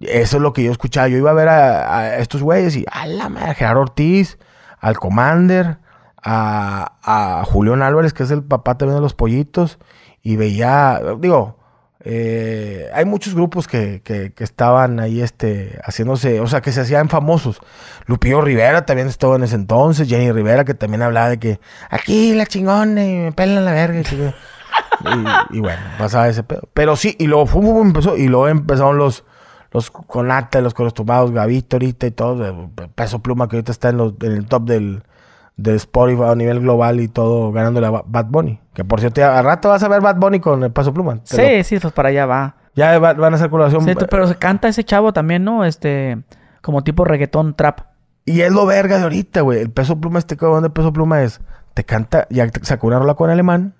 eso es lo que yo escuchaba. Yo iba a ver a, estos güeyes y a la madre, Gerardo Ortiz, al Commander, a, Julión Álvarez, que es el papá también de los pollitos, y veía, digo, eh, hay muchos grupos que, estaban ahí este, haciéndose, o sea, que se hacían famosos. Lupillo Rivera también estuvo en ese entonces, Jenny Rivera, que también hablaba de que aquí la chingona y me pelan la verga. Y, bueno, pasaba ese pedo. Pero sí, y luego empezó, y luego empezaron los los Conate, los tumbados, Gavito ahorita y todo, eh, peso pluma que ahorita está en, los, en el top del, sport Spotify a nivel global y todo, ganándole a Bad Bunny. Que por cierto, rato vas a ver Bad Bunny con el peso pluma. Sí, sí, pues para allá va. Ya van a hacer colaboración. Sí, pero se canta ese chavo también, ¿no? Este, como tipo reggaetón trap. Y es lo verga de ahorita, güey. El peso pluma, este cabrón de peso pluma es, te canta, ya sacó una rola con alemán,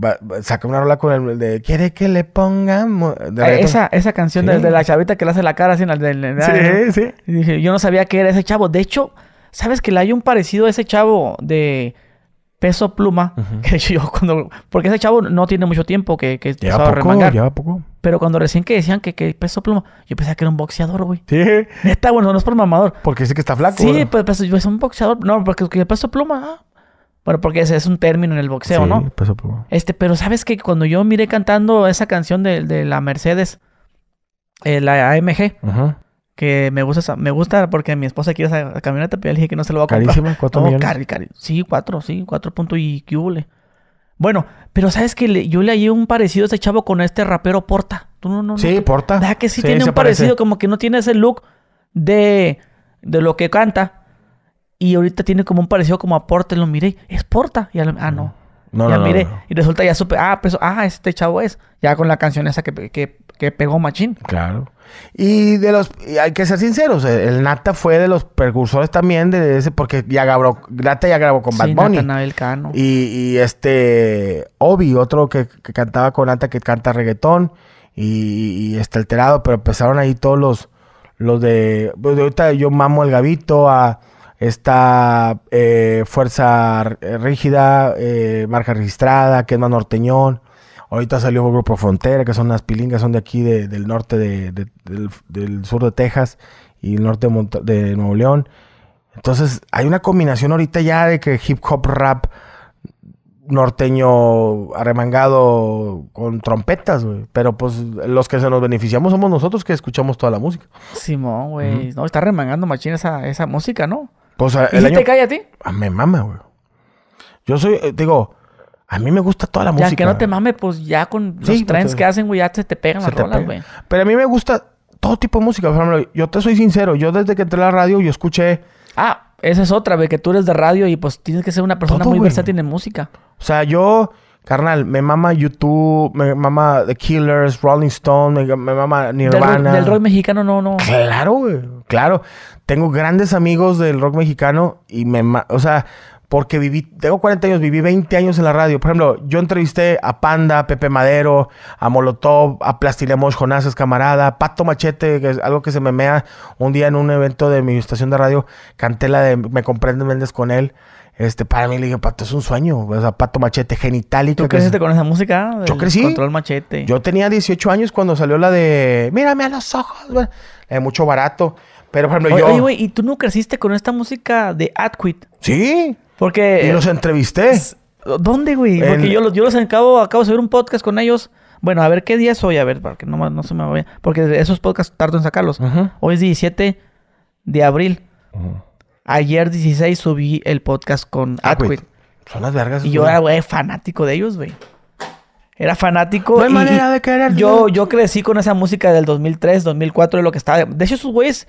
...sacó saca una rola con el de quiere que le pongamos ah, esa, canción de, la chavita que le hace la cara así en el sí, sí. yo no sabía que era ese chavo. De hecho, sabes que le hay un parecido a ese chavo de peso pluma. Que yo cuando. Porque ese chavo no tiene mucho tiempo que, que Pero cuando recién que decían que, peso pluma, yo pensaba que era un boxeador, güey. Sí. Neta, bueno, no es por mamador. Porque dice que está flaco. Sí, pues, es pues, un boxeador. No, porque que peso pluma, ah, bueno, porque ese es un término en el boxeo, ¿no? Este, pero sabes que cuando yo miré cantando esa canción de, la Mercedes, eh, la AMG, que me gusta esa, me gusta porque mi esposa quiere esa camioneta, pero dije que no se lo va a comprar. Carísima, cuatro Cari, cari, sí, cuatro, sí, cuatro punto y Bueno, pero sabes que yo le hallé un parecido a ese chavo con este rapero Porta. ¿Tú no, no, sí, Porta. Porta. que sí, tiene un parecido, como que no tiene ese look de lo que canta y ahorita tiene como un parecido como a Porta. Lo miré. Es Porta. Y lo, ah, no. No, miré. Y resulta ya supe. Ah, pues, ah, este chavo es. Ya con la canción esa que, pegó Machín. Claro. Y de los, y hay que ser sinceros, e, el, Nata fue de los precursores también de ese, porque ya grabó, Nata ya grabó con Bad Cano. Y, este Obi, otro que, cantaba con Nata que canta reggaetón y, y está alterado, pero empezaron ahí todos los, los de, pues de ahorita yo mamo el Gavito, a esta eh, fuerza eh, rígida, eh, marca registrada, que es más norteñón. Ahorita salió un Grupo Frontera, que son las pilingas, son de aquí, del norte, del, sur de Texas y el norte de, Nuevo León. Entonces, hay una combinación ahorita ya de que hip hop, rap, norteño arremangado con trompetas, güey. Pero pues los que se nos beneficiamos somos nosotros que escuchamos toda la música. Simón, güey. No, está arremangando machín esa música, ¿no? ¿Y te cae a ti? Ah, me mama, güey. Yo soy, eh, digo, a mí me gusta toda la música. Ya que no te mame, pues ya con los trends pues, que hacen, güey, ya se te pegan las rolas, güey. Pero a mí me gusta todo tipo de música. Por ejemplo, yo te soy sincero. Yo desde que entré a la radio, yo escuché... Ah, esa es otra, güey. Que tú eres de radio y pues tienes que ser una persona muy versátil en música. O sea, yo... Carnal, me mama YouTube, me mama The Killers, Rolling Stone, me, mama Nirvana. Del, rock mexicano no, no. Claro, güey. Claro. Tengo grandes amigos del rock mexicano y me... O sea, porque viví, tengo 40 años, viví 20 años en la radio. Por ejemplo, yo entrevisté a Panda, a Pepe Madero, a Molotov, a Plastilemos, Jonás Camarada, Pato Machete, que es algo que se me mea. Un día en un evento de mi estación de radio, canté la de Me Comprende Méndez con él. Este, para mí, le dije, Pato, es un sueño. O sea, Pato Machete, todo. ¿Tú creciste con esa música? Yo crecí. Control Machete. Yo tenía 18 años cuando salió la de Mírame a los ojos. La mucho barato. Pero, por ejemplo, yo... Oye, güey, ¿y tú no creciste con esta música de Atquit? Sí. Porque... Y los entrevisté. ¿Dónde, güey? Porque yo los, yo los acabo, de subir un podcast con ellos. Bueno, a ver qué día es hoy, a ver, para que no, no se me vaya. Porque esos podcasts tardo en sacarlos. Hoy es 17 de abril. Ajá. Ayer 16 subí el podcast con Adquit. Ah, son las vergas. Y yo era, güey, fanático de ellos, güey. Era fanático. No manera de querer. Yo, yo crecí con esa música del 2003, 2004, de lo que estaba. De hecho, esos güeyes,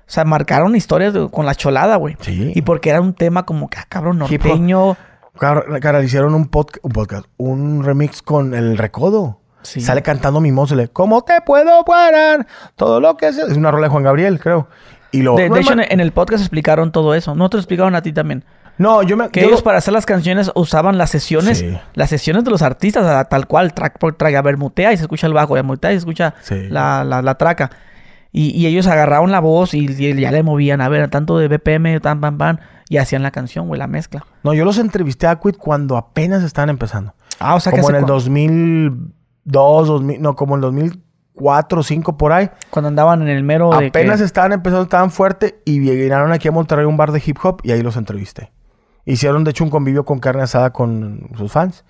o sea, marcaron historias con la cholada, güey. Sí. Y porque era un tema como que, ah, cabrón, norteño. Cara, cara, hicieron un, podcast, un remix con El Recodo. Sí. Sale cantando música, ¿Cómo te puedo parar? Todo lo que es. Es una rola de Juan Gabriel, creo de, hecho, en, el podcast explicaron todo eso. No te lo explicaron a ti también. No, yo me. Que ellos para hacer las canciones usaban las sesiones, las sesiones de los artistas, tal cual, track por track. A ver, mutea y se escucha el bajo, ya mutea y se escucha la, traca. Y, ellos agarraban la voz y, ya le movían, a ver, tanto de BPM, tan, pam, pam, y hacían la canción, güey, la mezcla. No, yo los entrevisté a Quit cuando apenas estaban empezando. Ah, o sea como que. Como en el 2002, no, como en el 2000 cuatro o cinco por ahí. Cuando andaban en el mero. Apenas estaban empezando, estaban fuerte y llegaron aquí a Monterrey un bar de hip hop y ahí los entrevisté. Hicieron de hecho un convivio con carne asada con sus fans.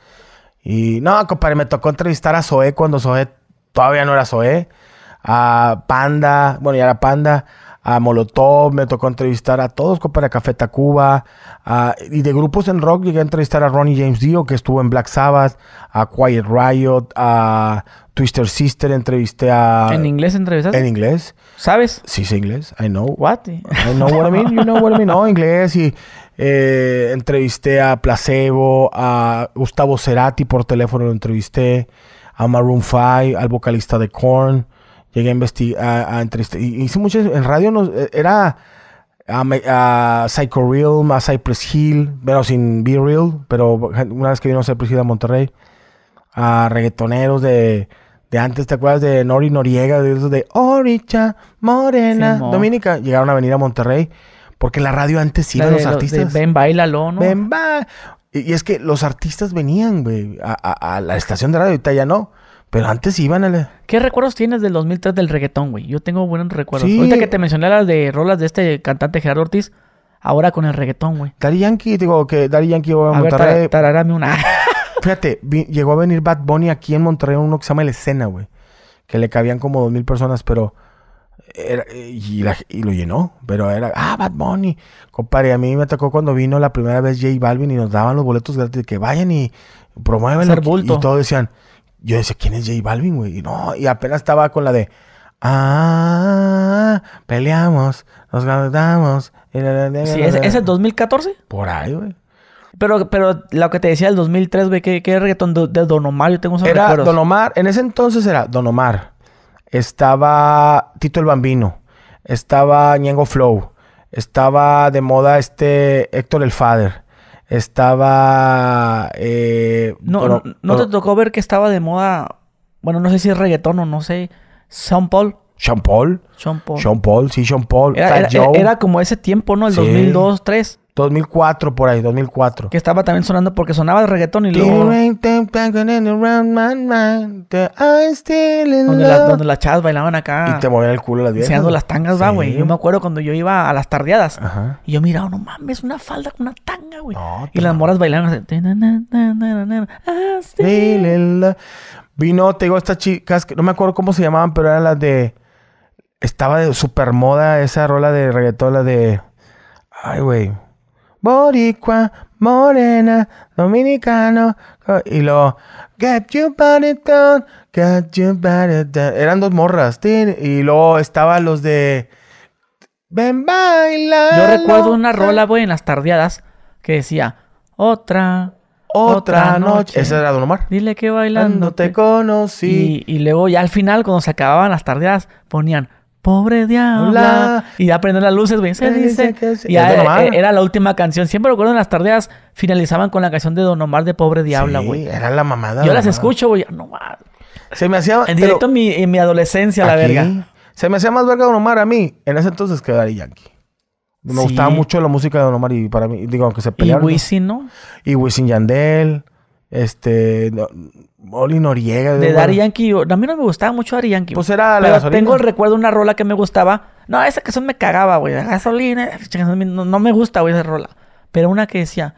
Y no, compadre, me tocó entrevistar a Zoé cuando Zoé todavía no era Zoé. A Panda, bueno, ya era Panda a Molotov, me tocó entrevistar a todos, para Café Tacuba, y de grupos en rock llegué a entrevistar a Ronnie James Dio, que estuvo en Black Sabbath, a Quiet Riot, a Twister Sister, entrevisté a... ¿En inglés entrevistaste? En inglés. ¿Sabes? Sí, es inglés. I know. What? I know what I mean. You know what I mean. No, inglés. Y eh, entrevisté a Placebo, a Gustavo Cerati por teléfono lo entrevisté, a Maroon 5, al vocalista de Korn. Llegué a investigar, a, Hice muchas, en radio nos, e, era a, a Psycho Real, a Cypress Hill, pero sin Be Real, pero una vez que vino Cypress Hill a Monterrey, a reggaetoneros de, de antes, ¿te acuerdas de Nori Noriega, de, Oricha, Morena, sí, Dominica? Llegaron a venir a Monterrey, porque la radio antes a los artistas. ven, bailalo, ¿no? Ven, y, es que los artistas venían, güey, a, a, la estación de radio, ahorita ya no. Pero antes iban a ¿Qué recuerdos tienes del 2003 del reggaetón, güey? Yo tengo buenos recuerdos. Ahorita que te mencioné las de rolas de este cantante Gerardo Ortiz, ahora con el reggaetón, güey. Daddy Yankee, digo que Daddy Yankee iba a, una. Fíjate, llegó a venir Bad Bunny aquí en Monterrey, uno que se llama El Escena, güey. Que le cabían como dos mil personas, pero... y, y, lo llenó, pero era, ah, Bad Bunny. Compadre, a mí me tocó cuando vino la primera vez J Balvin y nos daban los boletos gratis, que vayan y promueven bulto. y todos decían... Yo decía, ¿quién es J Balvin, güey? Y no, y apenas estaba con la de. Ah, peleamos, nos ganamos. ¿es, ¿es el 2014? Por ahí, güey. Pero, pero lo que te decía del 2003, güey, ¿qué, qué reggaetón de, Don Omar? Yo tengo esos era Don Omar, en ese entonces era Don Omar. Estaba Tito el Bambino. Estaba Ñengo Flow. Estaba de moda este Héctor el Father. Estaba. Eh, no, no, te tocó ver que estaba de moda. Bueno, no sé si es reggaetón o no sé. Sean Paul. Sean Paul. Sean Paul. Sean Paul, sí, Sean Paul. Era, como ese tiempo, ¿no? El 2002, 2003. 2004 por ahí, 2004. Que estaba también sonando porque sonaba de reggaetón y luego... Donde, las chavas bailaban acá. Y te movía el culo las viejas. Enseñando las tangas, va, güey. Yo me acuerdo cuando yo iba a las tardeadas. Ajá. Y yo miraba, no mames, una falda con una tanga, güey. y las moras bailaban así. Vino, te digo, estas chicas, no me acuerdo cómo se llamaban, pero eran las de... Estaba de super moda esa rola de reggaetón, la de... Ay, güey boricua, morena, dominicano, y luego, get You body down, get You body down. Eran dos morras, y luego estaban los de... Ven, baila. Yo recuerdo una rola, güey, en las tardeadas que decía, otra, otra, noche. Esa era Don Omar. Dile que bailando. Cuando te conocí. Y, y luego ya al final, cuando se acababan las tardeadas, ponían, Pobre diabla. Y ya prenden las luces, güey. Se dice. Y eh, era, la última canción. Siempre recuerdo en las tardeas finalizaban con la canción de Don Omar de Pobre Diabla, güey. era la mamada. Yo las escucho, güey. No Se me hacía. En directo en mi, adolescencia, la verga. Se me hacía más verga Don Omar a mí en ese entonces que Daddy Yankee. Me gustaba mucho la música de Don Omar y para mí, digo, aunque se pelearon. Y Wisin, ¿no? Y Wisin Yandel. Este. Molly Noriega. De Dari A mí no me gustaba mucho Daddy Pues era la Tengo el recuerdo de una rola que me gustaba. No, esa canción me cagaba, güey. La gasolina. No, me gusta, güey, esa rola. Pero una que decía...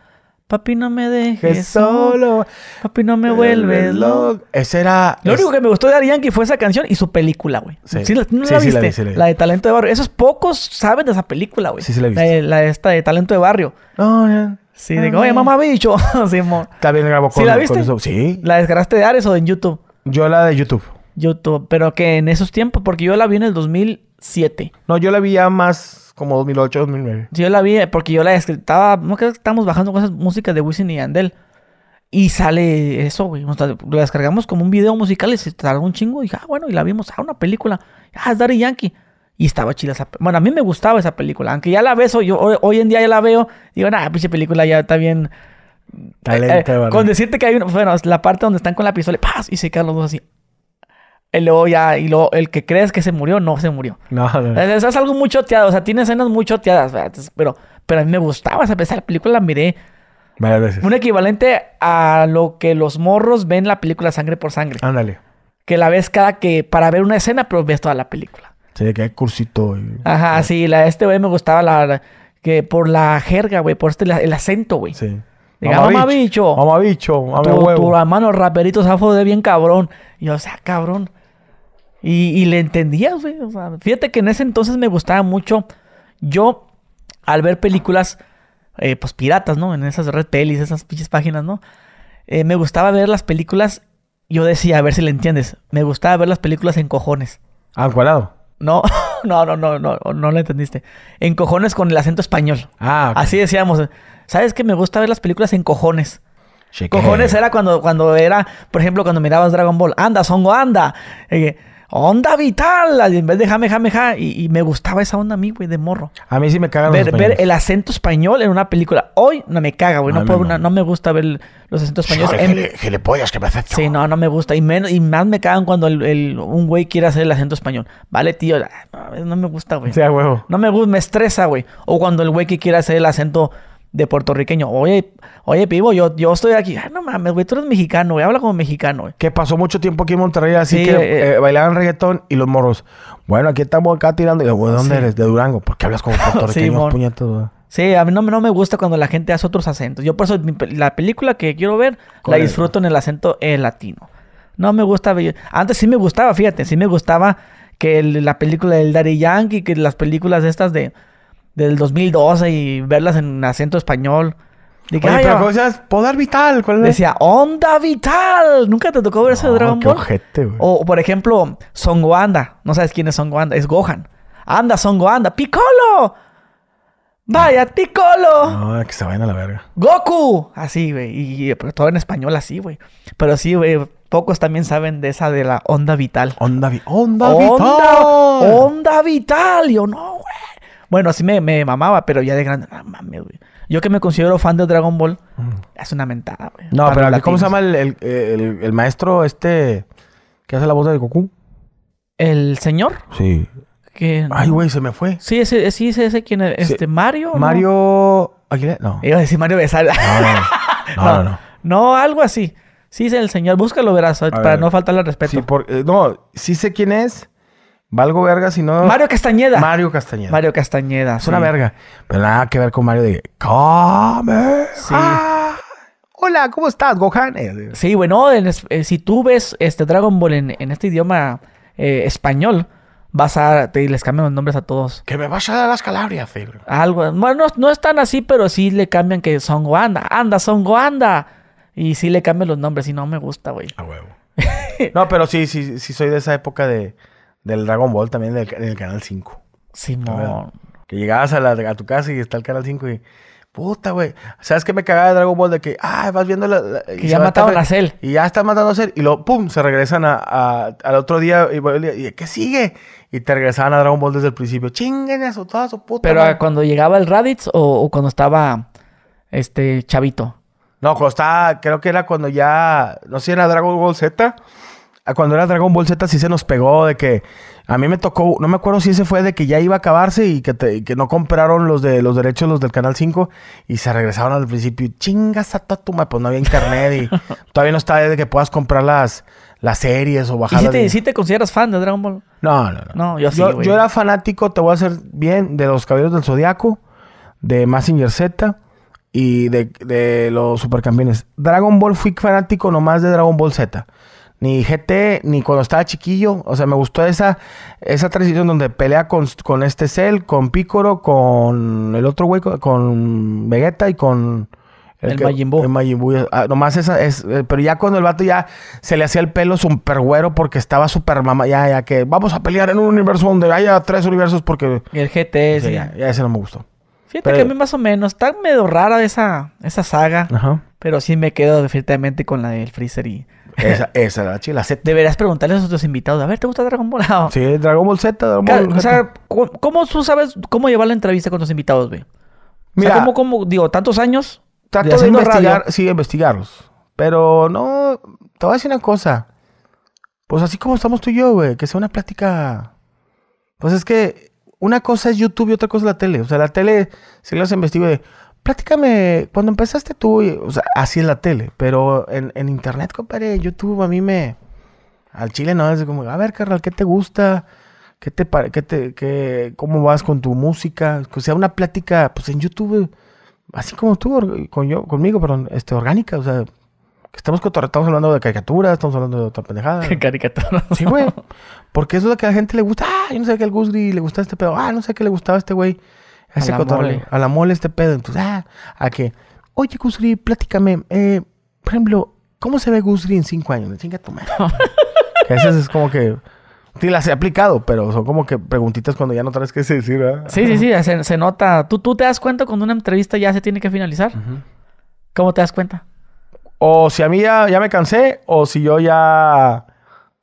Papi, no me dejes solo. Papi, no me vuelves loco. era. Lo único que me gustó de Ari fue esa canción y su película, güey. Sí. ¿Sí la, sí, viste? la, de Talento de Barrio. Esos pocos saben de esa película, güey. Sí, sí, la viste. La, esta de Talento de Barrio. No, no. Sí, digo, oye, mamá bicho. Está También grabó con, ¿Sí la viste? Sí. ¿La descargaste de Ares o de YouTube? Yo la de YouTube. YouTube, pero que en esos tiempos, porque yo la vi en el 2007. No, yo la vi ya más como 2008, 2009. Sí, yo la vi eh, porque yo la estaba, no creo que estábamos bajando cosas, música de Wisin y Andel. Y sale eso, güey. O lo descargamos como un video musical y se tardó un chingo. Y ah, bueno, y la vimos. Ah, una película. Ah, es Daddy Yankee. Y estaba chila esa Bueno, a mí me gustaba esa película. Aunque ya la beso, yo hoy, en día ya la veo. Digo, nah, pinche película ya está bien. Talente, eh, eh, Con decirte que hay una. Bueno, la parte donde están con la pistola ¡paz! y se quedan los dos así. Y luego ya, y luego el que crees que se murió, no se murió. No, no. Es, algo muy choteado, o sea, tiene escenas muy choteadas, pero, pero a mí me gustaba esa, esa película, la miré. Varias veces. Un equivalente a lo que los morros ven la película Sangre por Sangre. Ándale. Que la ves cada que, para ver una escena, pero ves toda la película. Sí, que hay cursito. Y... Ajá, ah. sí, la, este güey me gustaba la, que por la jerga, güey, por este, el acento, güey. Sí. Diga, mamá bicho. a bicho, tu, huevo. Tu hermano raperito de bien cabrón. Y yo, o sea, cabrón. Y, le entendías, güey. fíjate que en ese entonces me gustaba mucho. Yo, al ver películas, eh, pues piratas, ¿no? En esas red pelis, esas pinches páginas, ¿no? Eh, me gustaba ver las películas. Yo decía, a ver si le entiendes. Me gustaba ver las películas en cojones. ¿Al ah, cuadrado? No, no, no, no, no, no lo entendiste. En cojones con el acento español. Ah, okay. Así decíamos. ¿Sabes que me gusta ver las películas en cojones? Cojones era cuando, cuando era, por ejemplo, cuando mirabas Dragon Ball. Anda, Songo, anda. Eh, onda vital. En vez de jame, jame, ja. Y, y me gustaba esa onda a mí, güey, de morro. A mí sí me cagan ver, ver el acento español en una película. Hoy no me caga, güey. No, me gusta ver los acentos españoles. le gilipollas que me hace Sí, no, no me gusta. Y, menos, y más me cagan cuando un güey quiere hacer el acento español. Vale, tío. No, me gusta, güey. Sea huevo. No me gusta, me estresa, güey. O cuando el güey que quiere hacer el acento de puertorriqueño. Oye, oye, pivo, yo, yo estoy aquí. Ay, ah, no mames, güey, tú eres mexicano, güey, habla como mexicano. Güey. Que pasó mucho tiempo aquí en Monterrey, así que eh, eh. Eh, bailaban reggaetón y los morros. Bueno, aquí estamos acá tirando. Y ¿de dónde eres? De Durango. ¿Por qué hablas como puertorriqueño, sí, Sí, a mí no, me gusta cuando la gente hace otros acentos. Yo por eso la película que quiero ver la disfruto en el acento latino. No me gusta. Antes sí me gustaba, fíjate, sí me gustaba que la película del Daddy Yankee, que las películas estas de del 2012 y verlas en acento español. De Oye, pero oh". ¿cómo Poder vital, ¿cuál Decía, onda vital. Nunca te tocó ver ese Dragon qué O, por ejemplo, ...Songo Anda. No sabes quién es Songo Anda. es Gohan. Anda, Songo Anda. ¡Piccolo! ¡Vaya, Piccolo! No, que se vayan a la verga. ¡Goku! Así, güey. Y, pero todo en español así, güey. Pero sí, güey. Pocos también saben de esa de la onda vital. Onda, vi onda, onda vital. Onda vital. Yo no, güey. Bueno, así me, me mamaba, pero ya de grande, mames, Yo que me considero fan de Dragon Ball, es una mentada, güey. No, pero ¿cómo se llama el, el- maestro este que hace la voz de Goku? El señor Sí. Ay, güey, se me fue. Sí, ese, sí, ese, ese quién es, este, Mario. ¿no? Mario. No. Iba a decir Mario Besal. No, no, no. No, algo así. Sí, es el señor. Búscalo, verás, para no faltarle respeto. Sí, por- eh, no, sí sé quién es, Valgo verga si no. Mario Castañeda. Mario Castañeda. Mario Castañeda. Es una verga. Pero nada que ver con Mario de. ¡Come! hola, ¿cómo estás, Gohan? Eh, sí, bueno, eh, si tú ves este Dragon Ball en, este idioma eh, español, vas a. Te, les cambian los nombres a todos. Que me vas a dar las calabrias, Phil. Algo. Bueno, no, es tan así, pero sí le cambian que son Goanda. Anda, son Goanda. Y sí le cambian los nombres y no me gusta, güey. A huevo. no, pero sí, sí, sí soy de esa época de del Dragon Ball también del, Canal 5. no. Que llegabas a, la, tu casa y está el Canal 5 y... Puta, güey. ¿Sabes que me cagaba de Dragon Ball? De que, ah, vas viendo la. que ya mataron a Cell. Y ya están matando a Cell. Y lo pum, se regresan al otro día. Y, y, ¿qué sigue? Y te regresaban a Dragon Ball desde el principio. Chinguen eso, toda su puta. Pero cuando llegaba el Raditz o, cuando estaba. Este, Chavito. No, cuando estaba. Creo que era cuando ya. No sé era Dragon Ball Z cuando era Dragon Ball Z sí se nos pegó de que a mí me tocó, no me acuerdo si ese fue de que ya iba a acabarse y que, que no compraron los de los derechos los del Canal 5 y se regresaron al principio. Y Chingas a tatuma, pues no había internet y todavía no está de que puedas comprar las, las series o bajar. ¿Y si te, consideras fan de Dragon Ball? No, no, no. yo, era fanático, te voy a hacer bien, de los Caballeros del Zodíaco... de Massinger Z y de, de los Supercampeones. Dragon Ball fui fanático nomás de Dragon Ball Z ni GT, ni cuando estaba chiquillo. O sea, me gustó esa, esa transición donde pelea con, con este Cell, con Picoro, con el otro güey, con, Vegeta y con... El, Majin Buu. El Majin ah, nomás esa es... Eh, pero ya cuando el vato ya se le hacía el pelo súper güero porque estaba súper mamá. Ya, ya que vamos a pelear en un universo donde haya tres universos porque... Y el GT sí. ya, ese no me gustó. Fíjate que a mí más o menos. Está medio rara esa, esa saga. Ajá. Pero sí me quedo definitivamente con la del Freezer y... Esa, esa la chila. Deberás preguntarle a esos invitados, a ver, ¿te gusta Dragon Ball? sí, Dragon Ball Z, Dragon Ball O sea, ¿cómo tú sabes cómo llevar la entrevista con tus invitados, güey? Mira, o sea, ¿cómo, digo, tantos años? Trato de, investigar, sí, investigarlos. Pero no, te voy a decir una cosa. Pues así como estamos tú y yo, güey, que sea una plática... Pues es que una cosa es YouTube y otra cosa es la tele. O sea, la tele, si las investigo Platícame, cuando empezaste tú, o sea, así en la tele, pero en, internet, compadre, YouTube a mí me... Al chile no, es como, a ver, carnal, ¿qué te gusta? ¿Qué te, qué te qué, ¿Cómo vas con tu música? O sea, una plática, pues en YouTube, así como tú, con yo, conmigo, perdón, este, orgánica, o sea, estamos, estamos hablando de caricaturas, estamos hablando de otra pendejada. caricaturas. Sí, güey. Porque eso es lo que a la gente le gusta. Ah, yo no sé qué al Gusgri le gustaba este pedo. Ah, no sé qué le gustaba este güey. A a la mole este pedo. Entonces, ah, a que, oye, Gusri, platícame, eh, por ejemplo, ¿cómo se ve Gusri en cinco años? chinga que a es como que. Sí, las he aplicado, pero son como que preguntitas cuando ya no traes qué decir, ¿verdad? Sí, sí, sí, se, nota. ¿Tú, ¿Tú, te das cuenta cuando una entrevista ya se tiene que finalizar? ¿Cómo te das cuenta? O si a mí ya me cansé, o si yo ya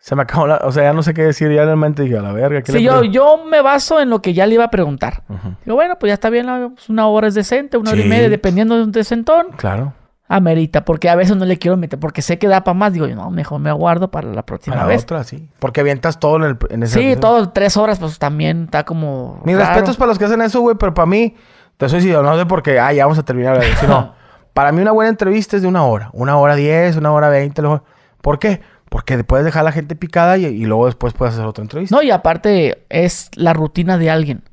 se me acabó la... O sea, ya no sé qué decir. Ya realmente dije, a la verga. sí, yo, me baso en lo que ya le iba a preguntar. Digo, bueno, pues ya está bien. Pues, una hora es decente, una hora y media, dependiendo de un decentón. Claro. Amerita, porque a veces no le quiero meter, porque sé que da para más. Digo, no, mejor me aguardo para la próxima para vez. otra, sí. Porque avientas todo en, el, en ese... Sí, todo, tres horas, pues también está como... Mi respeto respetos para los que hacen eso, güey, pero para mí... Te soy sincero, no sé por qué, ah, ya vamos a terminar. No. para mí una buena entrevista es de una hora. Una hora diez, una hora veinte. ¿Por qué? Porque puedes dejar a la gente picada y, luego después puedes hacer otra entrevista. No, y aparte es la rutina de alguien.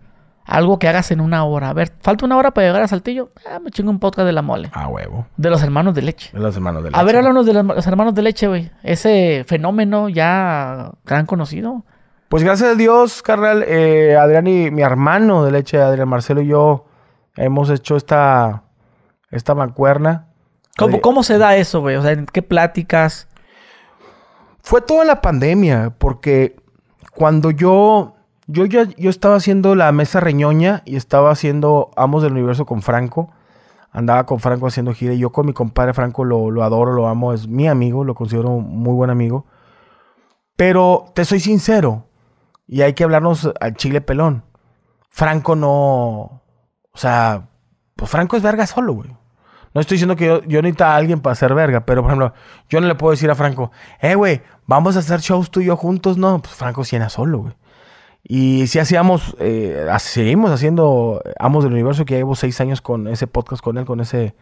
Algo que hagas en una hora. A ver, falta una hora para llegar a Saltillo. Ah, me chingo un podcast de la mole. Ah, huevo. De los hermanos de leche. De los hermanos de leche. A ver, háblanos de los hermanos de leche, güey. Ese fenómeno ya gran conocido. Pues gracias a Dios, carnal. Eh, Adrián y mi hermano de leche, Adrián Marcelo y yo, hemos hecho esta, esta mancuerna. ¿Cómo, ¿Cómo se da eso, güey? O sea, ¿en qué pláticas? Fue toda la pandemia, porque cuando yo, yo yo estaba haciendo la mesa reñoña y estaba haciendo Amos del Universo con Franco, andaba con Franco haciendo gira y yo con mi compadre Franco lo, lo adoro, lo amo, es mi amigo, lo considero un muy buen amigo. Pero te soy sincero, y hay que hablarnos al chile pelón. Franco no. O sea, pues Franco es verga solo, güey. No estoy diciendo que yo, necesita a alguien para hacer verga, pero por ejemplo, yo no le puedo decir a Franco, eh, güey, vamos a hacer shows tú y yo juntos. No, pues Franco era solo, güey. Y si hacíamos, eh, seguimos haciendo Amos del Universo, que llevo seis años con ese podcast con él, con ese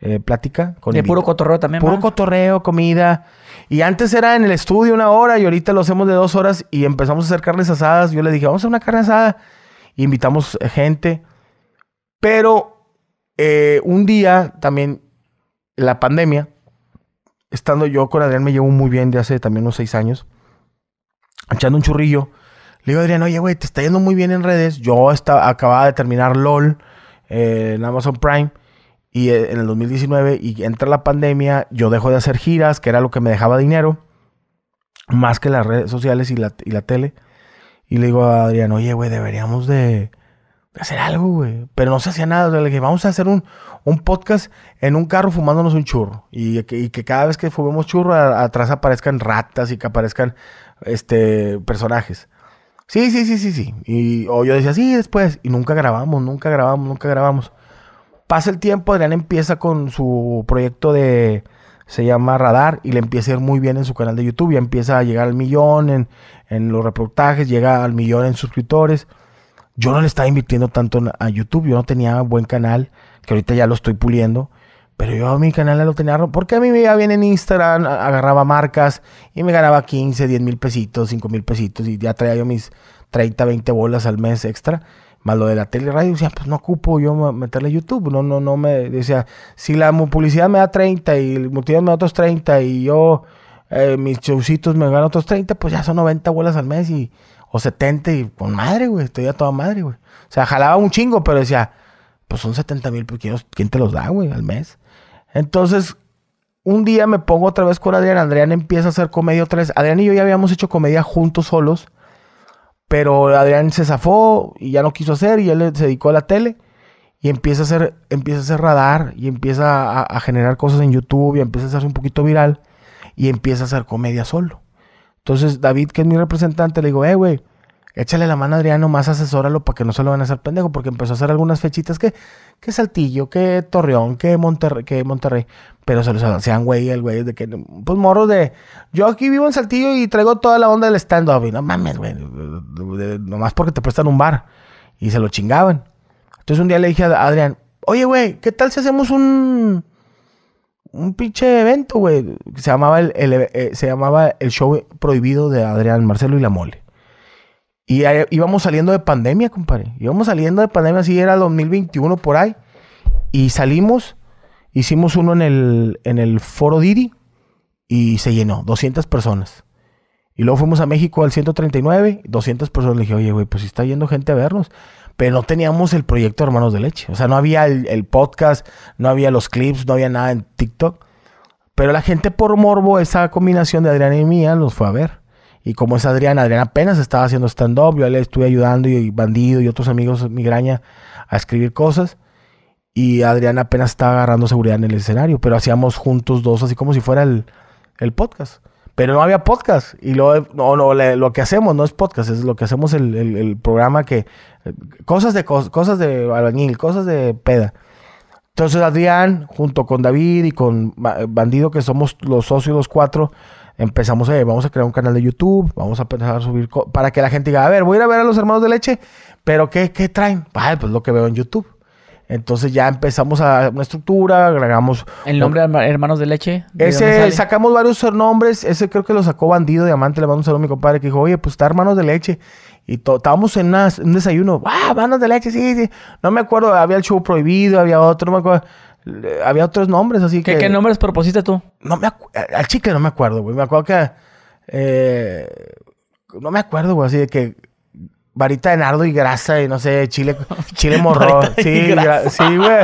eh, plática. Con de puro cotorreo también. Puro cotorreo, comida. Y antes era en el estudio una hora y ahorita lo hacemos de dos horas y empezamos a hacer carnes asadas. Yo le dije, vamos a hacer una carne asada. invitamos eh, gente. Pero eh, un día también, la pandemia, estando yo con Adrián, me llevo muy bien de hace también unos seis años, echando un churrillo. Le digo a Adrián, oye, güey, te está yendo muy bien en redes. Yo estaba, acababa de terminar LOL eh, en Amazon Prime y eh, en el 2019 y entra la pandemia, yo dejo de hacer giras, que era lo que me dejaba dinero, más que las redes sociales y la, y la tele. Y le digo a Adrián, oye, güey, deberíamos de, hacer algo, güey. Pero no se hacía nada. le dije, vamos a hacer un, podcast en un carro fumándonos un churro. Y que, cada vez que fumemos churro, atrás aparezcan ratas y que aparezcan este, personajes. Sí, sí, sí, sí, sí. Y, o yo decía, sí, después. Y nunca grabamos, nunca grabamos, nunca grabamos. Pasa el tiempo, Adrián empieza con su proyecto de... Se llama Radar y le empieza a ir muy bien en su canal de YouTube. Ya empieza a llegar al millón en, en los reportajes, llega al millón en suscriptores yo no le estaba invirtiendo tanto a YouTube, yo no tenía buen canal, que ahorita ya lo estoy puliendo, pero yo a mi canal lo tenía, porque a mí me iba bien en Instagram, agarraba marcas y me ganaba 15, 10 mil pesitos, 5 mil pesitos y ya traía yo mis 30, 20 bolas al mes extra. Más lo de la tele y radio, decía, pues no ocupo yo meterle YouTube, no, no, no me, decía, si la publicidad me da 30 y el multimedia me da otros 30 y yo eh, mis showcitos me ganan otros 30, pues ya son 90 bolas al mes y o 70 y con madre, güey, estoy a toda madre, güey. O sea, jalaba un chingo, pero decía, pues son 70 mil, pues, ¿quién te los da, güey, al mes? Entonces, un día me pongo otra vez con Adrián, Adrián empieza a hacer comedia otra vez. Adrián y yo ya habíamos hecho comedia juntos solos, pero Adrián se zafó y ya no quiso hacer y él se dedicó a la tele. Y empieza a hacer, empieza a hacer radar y empieza a, a generar cosas en YouTube y empieza a hacerse un poquito viral y empieza a hacer comedia solo. Entonces, David, que es mi representante, le digo, eh, güey, échale la mano a Adriano, más asesóralo para que no se lo van a hacer pendejo, porque empezó a hacer algunas fechitas que, que Saltillo, ¿Qué Torreón, ¿Qué Monterrey, que Monterrey, pero se los hacían güey, el güey, de que, pues morro de, yo aquí vivo en Saltillo y traigo toda la onda del stand-up, y no mames, güey, nomás porque te prestan un bar, y se lo chingaban. Entonces un día le dije a Adrián, oye, güey, ¿qué tal si hacemos un, un pinche evento, güey. Se llamaba el, eh, se llamaba el show prohibido de Adrián Marcelo y la mole. Y íbamos saliendo de pandemia, compadre. Íbamos saliendo de pandemia, así era 2021 por ahí. Y salimos, hicimos uno en el, en el Foro Didi y se llenó, 200 personas. Y luego fuimos a México al 139, 200 personas. Le dije, oye, güey, pues si está yendo gente a vernos pero no teníamos el proyecto Hermanos de Leche. O sea, no había el, podcast, no había los clips, no había nada en TikTok. Pero la gente por morbo, esa combinación de Adriana y mía, los fue a ver. Y como es Adriana, Adriana apenas estaba haciendo stand-up, yo le estuve ayudando y Bandido y otros amigos migraña a escribir cosas. Y Adriana apenas estaba agarrando seguridad en el escenario, pero hacíamos juntos dos, así como si fuera el, el podcast. Pero no había podcast. Y lo, no, lo que hacemos no es podcast, es lo que hacemos el, programa que. Cosas de cosas de albañil, cosas de peda. Entonces Adrián, junto con David y con Bandido, que somos los socios los cuatro, empezamos a, vamos a crear un canal de YouTube, vamos a empezar a subir para que la gente diga, a ver, voy a ir a ver a los hermanos de leche, pero ¿qué, qué traen? Ah, pues lo que veo en YouTube. Entonces ya empezamos a una estructura, agregamos... ¿El nombre de Hermanos de Leche? ese, sacamos varios nombres. Ese creo que lo sacó Bandido Diamante. Le mando un saludo a mi compadre que dijo, oye, pues está Hermanos de Leche. Y estábamos en un desayuno. ¡Ah, Hermanos de Leche! Sí, sí. No me acuerdo. Había el show prohibido, había otro, no me acuerdo. Había otros nombres, así que... ¿Qué nombres propusiste tú? No me Al chicle no me acuerdo, güey. Me acuerdo que... Eh, no me acuerdo, güey. Así de que varita de nardo y grasa y no sé, chile, chile morro. sí, sí, güey.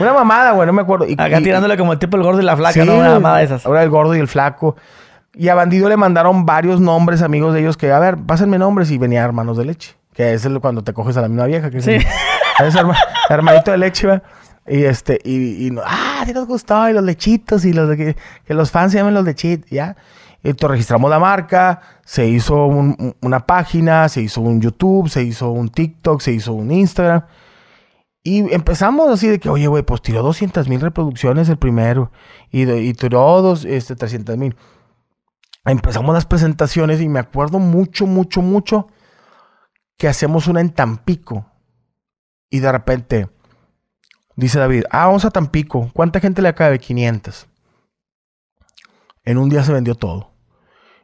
Una mamada, güey, no me acuerdo. Acá tirándole como el tipo el gordo y la flaca, ¿no? Una mamada de esas. Ahora el gordo y el flaco. Y a Bandido le mandaron varios nombres, amigos de ellos, que, a ver, pásenme nombres y venía Hermanos de Leche. Que es cuando te coges a la misma vieja. Que sí. Es hermanito de leche, güey. Y este, y, ah, sí nos gustó, y los lechitos, y los de que, los fans se llamen los lechitos, ya. Entonces registramos la marca, se hizo una página, se hizo un YouTube, se hizo un TikTok, se hizo un Instagram. Y empezamos así de que, oye, güey, pues tiró 200 mil reproducciones el primero y, tiró este, 300 mil. Empezamos las presentaciones y me acuerdo mucho, mucho, mucho que hacemos una en Tampico. Y de repente dice David, ah, vamos a Tampico. ¿Cuánta gente le de 500. En un día se vendió todo.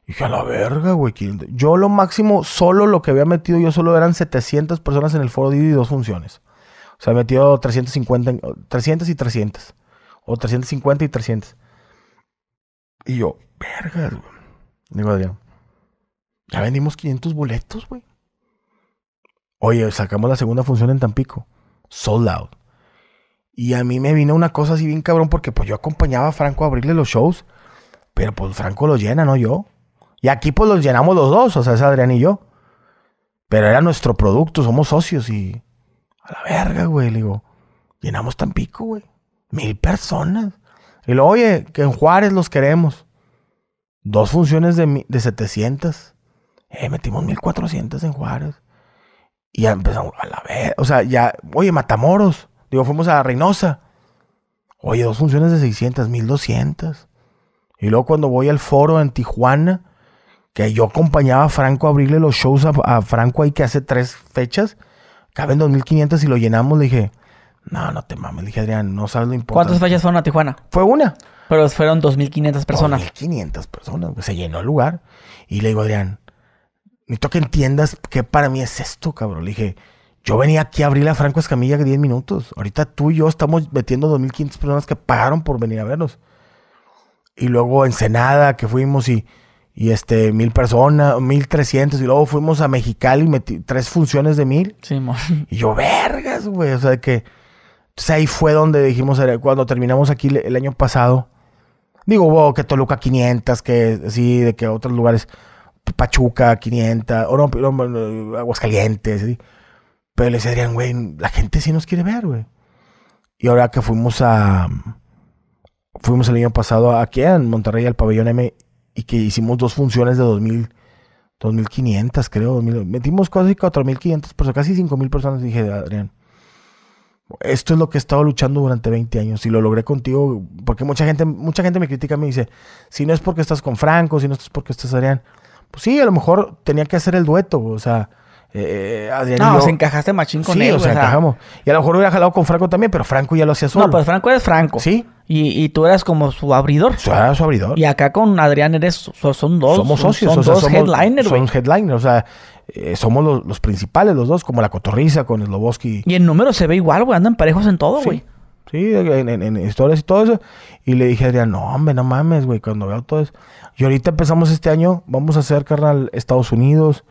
Dije, a la verga, güey. Yo lo máximo, solo lo que había metido yo solo eran 700 personas en el foro Didi y dos funciones. O sea, metió 350, 300 y 300. O 350 y 300. Y yo, vergas, güey. Digo, Adrián, ya vendimos 500 boletos, güey. Oye, sacamos la segunda función en Tampico. Sold out. Y a mí me vino una cosa así bien cabrón porque pues yo acompañaba a Franco a abrirle los shows. Pero pues Franco lo llena, no yo. Y aquí pues los llenamos los dos, o sea, es Adrián y yo. Pero era nuestro producto, somos socios y... A la verga, güey, le digo. Llenamos tan pico, güey. Mil personas. Y lo oye, que en Juárez los queremos. Dos funciones de, de 700. Eh, metimos 1400 en Juárez. Y ya empezamos a la verga. O sea, ya, oye, Matamoros. Digo, fuimos a Reynosa. Oye, dos funciones de 600, 1200. Y luego cuando voy al foro en Tijuana, que yo acompañaba a Franco a abrirle los shows a, Franco ahí que hace tres fechas, caben 2.500 y lo llenamos, le dije, no, no te mames, le dije Adrián, no sabes lo importante. ¿Cuántas fechas fueron a Tijuana? Fue una. Pero fueron 2.500 personas. 2.500 personas, se llenó el lugar. Y le digo, Adrián, necesito que entiendas qué para mí es esto, cabrón. Le dije, yo venía aquí a abrirle a Franco Escamilla 10 minutos. Ahorita tú y yo estamos metiendo 2.500 personas que pagaron por venir a vernos. Y luego Ensenada, que fuimos y y este, mil personas, mil trescientos, y luego fuimos a Mexicali y metí tres funciones de mil. Sí, Y yo, vergas, güey, o sea, que... Entonces pues, ahí fue donde dijimos, cuando terminamos aquí el año pasado, digo, wow, que Toluca 500, que sí, de que otros lugares, Pachuca 500, o no, Aguascalientes, ¿sí? Pero le dirían, güey, la gente sí nos quiere ver, güey. Y ahora que fuimos a... Fuimos el año pasado aquí en Monterrey al pabellón M y que hicimos dos funciones de 2000, 2.500, creo. metimos casi 4.500 eso casi 5.000 personas, dije, Adrián. Esto es lo que he estado luchando durante 20 años y lo logré contigo, porque mucha gente, mucha gente me critica, me dice, si no es porque estás con Franco, si no es porque estás Adrián. Pues sí, a lo mejor tenía que hacer el dueto, o sea, eh, eh, Adrián y encajaste machín con sí, él. O sea, encajamos. Y a lo mejor hubiera jalado con Franco también, pero Franco ya lo hacía solo. No, pues Franco eres Franco. Sí. Y, tú eras como su abridor. Su, su abridor. Y acá con Adrián eres, son dos. Somos socios. Son, o sea, dos headliners, Son headliners, o sea, eh, somos los, principales los dos, como la cotorriza con Sloboski... Y en número se ve igual, güey, andan parejos en todo, güey. Sí, en, en, historias y todo eso. Y le dije a Adrián, no, hombre, no mames, güey, cuando veo todo eso. Y ahorita empezamos este año, vamos a hacer, carnal, Estados Unidos,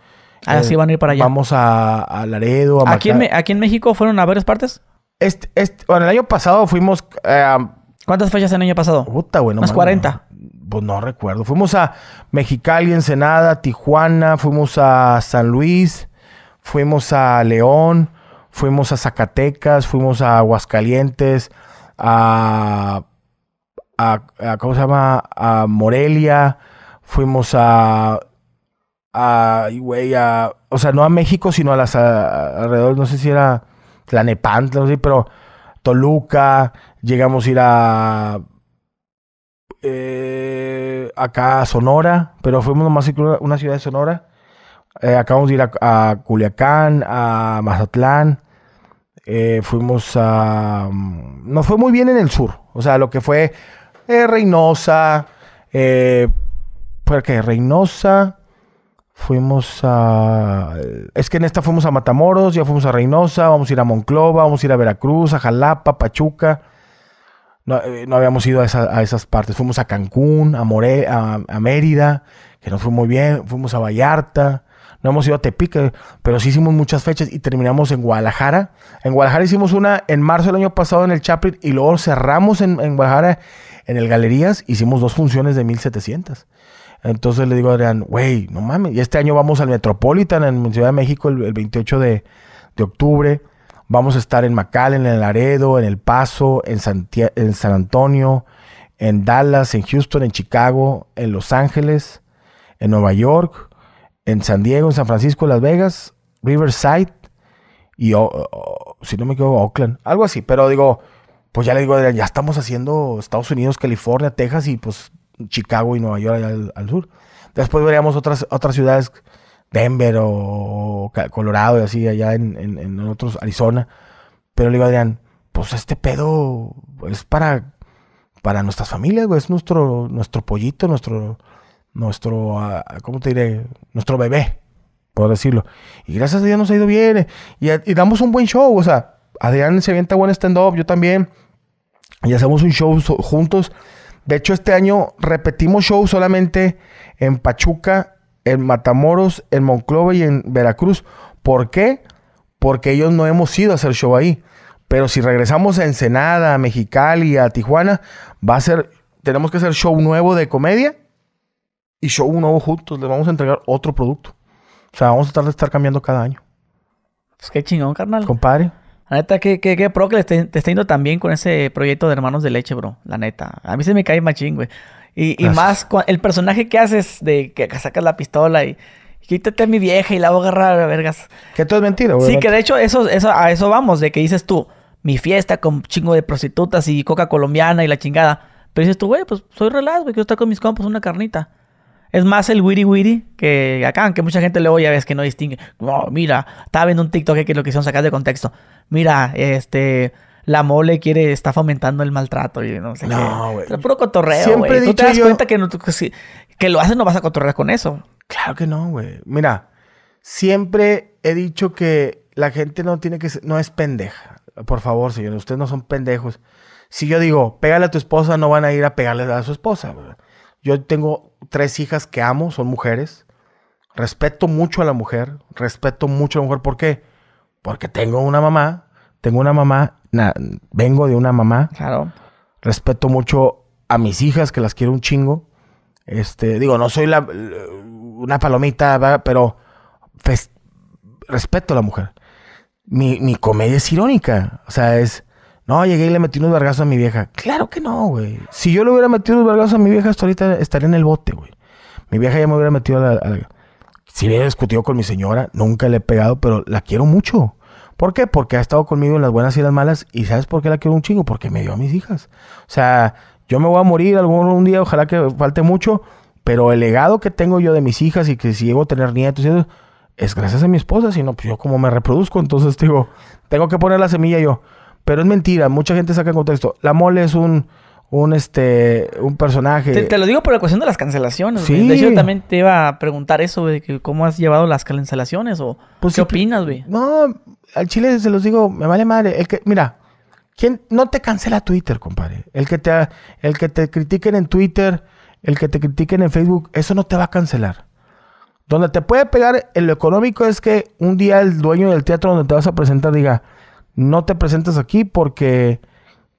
Así eh, van a ir para allá. Vamos a, Laredo, a ¿Aquí, en, ¿Aquí en México fueron a varias partes? Este, este bueno, el año pasado fuimos... a... Eh, ¿Cuántas fechas el año pasado? Puta, bueno más 40. Pues no recuerdo. Fuimos a Mexicali, Ensenada, Tijuana, fuimos a San Luis, fuimos a León, fuimos a Zacatecas, fuimos a Aguascalientes, a ¿cómo se llama? A Morelia, fuimos a a, o sea, no a México, sino a las alrededor, no sé si era Tlanepantla, no sé, pero Toluca, llegamos a ir a eh, acá a Sonora, pero fuimos nomás una ciudad de Sonora. Eh, acabamos de ir a, Culiacán, a Mazatlán. Eh, fuimos a. Mm, nos fue muy bien en el sur. O sea, lo que fue Reynosa. Eh, qué? Reynosa. Fuimos a. Es que en esta fuimos a Matamoros, ya fuimos a Reynosa, vamos a ir a Monclova, vamos a ir a Veracruz, a Jalapa, Pachuca. No, eh, habíamos ido a, esas partes. Fuimos a Cancún, a, More, a, Mérida, que nos fue muy bien. Fuimos a Vallarta. No hemos ido a Tepic, pero sí hicimos muchas fechas y terminamos en Guadalajara. En Guadalajara hicimos una en marzo del año pasado en el Chaplin y luego cerramos en, en Guadalajara en el Galerías. Hicimos dos funciones de 1700. Entonces le digo a Adrián, güey, no mames, y este año vamos al Metropolitan en Ciudad de México el, 28 de, octubre. Vamos a estar en Macal, en El Laredo, en El Paso, en, San Antonio, en Dallas, en Houston, en Chicago, en Los Ángeles, en Nueva York, en San Diego, en San Francisco, Las Vegas, Riverside y, si no me equivoco, Oakland. Algo así, pero digo, pues ya le digo, Adrián, ya estamos haciendo Estados Unidos, California, Texas y pues Chicago y Nueva York al, al sur. Después veríamos otras, otras ciudades, Denver o, Colorado y así, allá en, en, otros, Arizona. Pero le digo a Adrián, pues este pedo es para, para nuestras familias, Es nuestro, nuestro pollito, nuestro, nuestro, ah, ¿cómo te diré? Nuestro bebé, por decirlo. Y gracias a Dios nos ha ido bien. Eh, y, damos un buen show, o sea, Adrián se avienta buen stand-up, yo también. Y hacemos un show juntos de hecho, este año repetimos show solamente en Pachuca, en Matamoros, en Monclova y en Veracruz. ¿Por qué? Porque ellos no hemos ido a hacer show ahí. Pero si regresamos a Ensenada, a Mexicali, a Tijuana, va a ser, tenemos que hacer show nuevo de comedia y show nuevo juntos. Les vamos a entregar otro producto. O sea, vamos a tratar de estar cambiando cada año. Es pues que chingón, carnal. Compadre, la neta, qué, qué, qué pro que te, te está yendo tan con ese proyecto de Hermanos de Leche, bro. La neta. A mí se me cae machín, güey. Y, y más el personaje que haces de que sacas la pistola y quítate a mi vieja y la voy a agarrar a vergas. Que todo es mentira, güey. Sí, que de hecho eso, eso, a eso vamos, de que dices tú, mi fiesta con chingo de prostitutas y coca colombiana y la chingada. Pero dices tú, güey, pues soy relax, güey, quiero estar con mis compas, una carnita. Es más el wiri wiri que acá, aunque mucha gente luego a ves que no distingue. mira, estaba viendo un TikTok que lo quisieron sacar de contexto. Mira, este, la mole quiere, está fomentando el maltrato y no sé qué. Es puro cotorreo, güey. Tú te das cuenta que, no, que, lo haces no vas a cotorrear con eso. Claro que no, güey. Mira, siempre he dicho que la gente no tiene que ser, no es pendeja. Por favor, señores, ustedes no son pendejos. Si yo digo, pégale a tu esposa, no van a ir a pegarle a su esposa, Yo tengo tres hijas que amo, son mujeres. Respeto mucho a la mujer, respeto mucho a la mujer. ¿Por qué? Porque tengo una mamá, tengo una mamá, vengo de una mamá. Claro. Respeto mucho a mis hijas, que las quiero un chingo. Este, digo, no soy la, una palomita, pero respeto a la mujer. Mi, mi, comedia es irónica. O sea, es no, llegué y le metí unos vergazos a mi vieja. Claro que no, güey. Si yo le hubiera metido unos vergazos a mi vieja, hasta ahorita estaría en el bote, güey. Mi vieja ya me hubiera metido a la. Si le he discutido con mi señora, nunca le he pegado, pero la quiero mucho. ¿Por qué? Porque ha estado conmigo en las buenas y las malas. ¿Y sabes por qué la quiero un chingo? Porque me dio a mis hijas. O sea, yo me voy a morir algún día, ojalá que falte mucho, pero el legado que tengo yo de mis hijas y que si llego a tener nietos y eso, es gracias a mi esposa, sino pues yo como me reproduzco, entonces digo, tengo que poner la semilla yo. Pero es mentira, mucha gente saca en contexto. La mole es un un este un personaje. Te, lo digo por la cuestión de las cancelaciones. Sí. yo también te iba a preguntar eso, de cómo has llevado las cancelaciones o pues qué opinas, güey. No, al chile se los digo, me vale madre. El que, mira, ¿quién no te cancela Twitter, compadre? El que te el que te critiquen en Twitter, el que te critiquen en Facebook, eso no te va a cancelar. Donde te puede pegar en lo económico es que un día el dueño del teatro donde te vas a presentar diga, no te presentes aquí porque,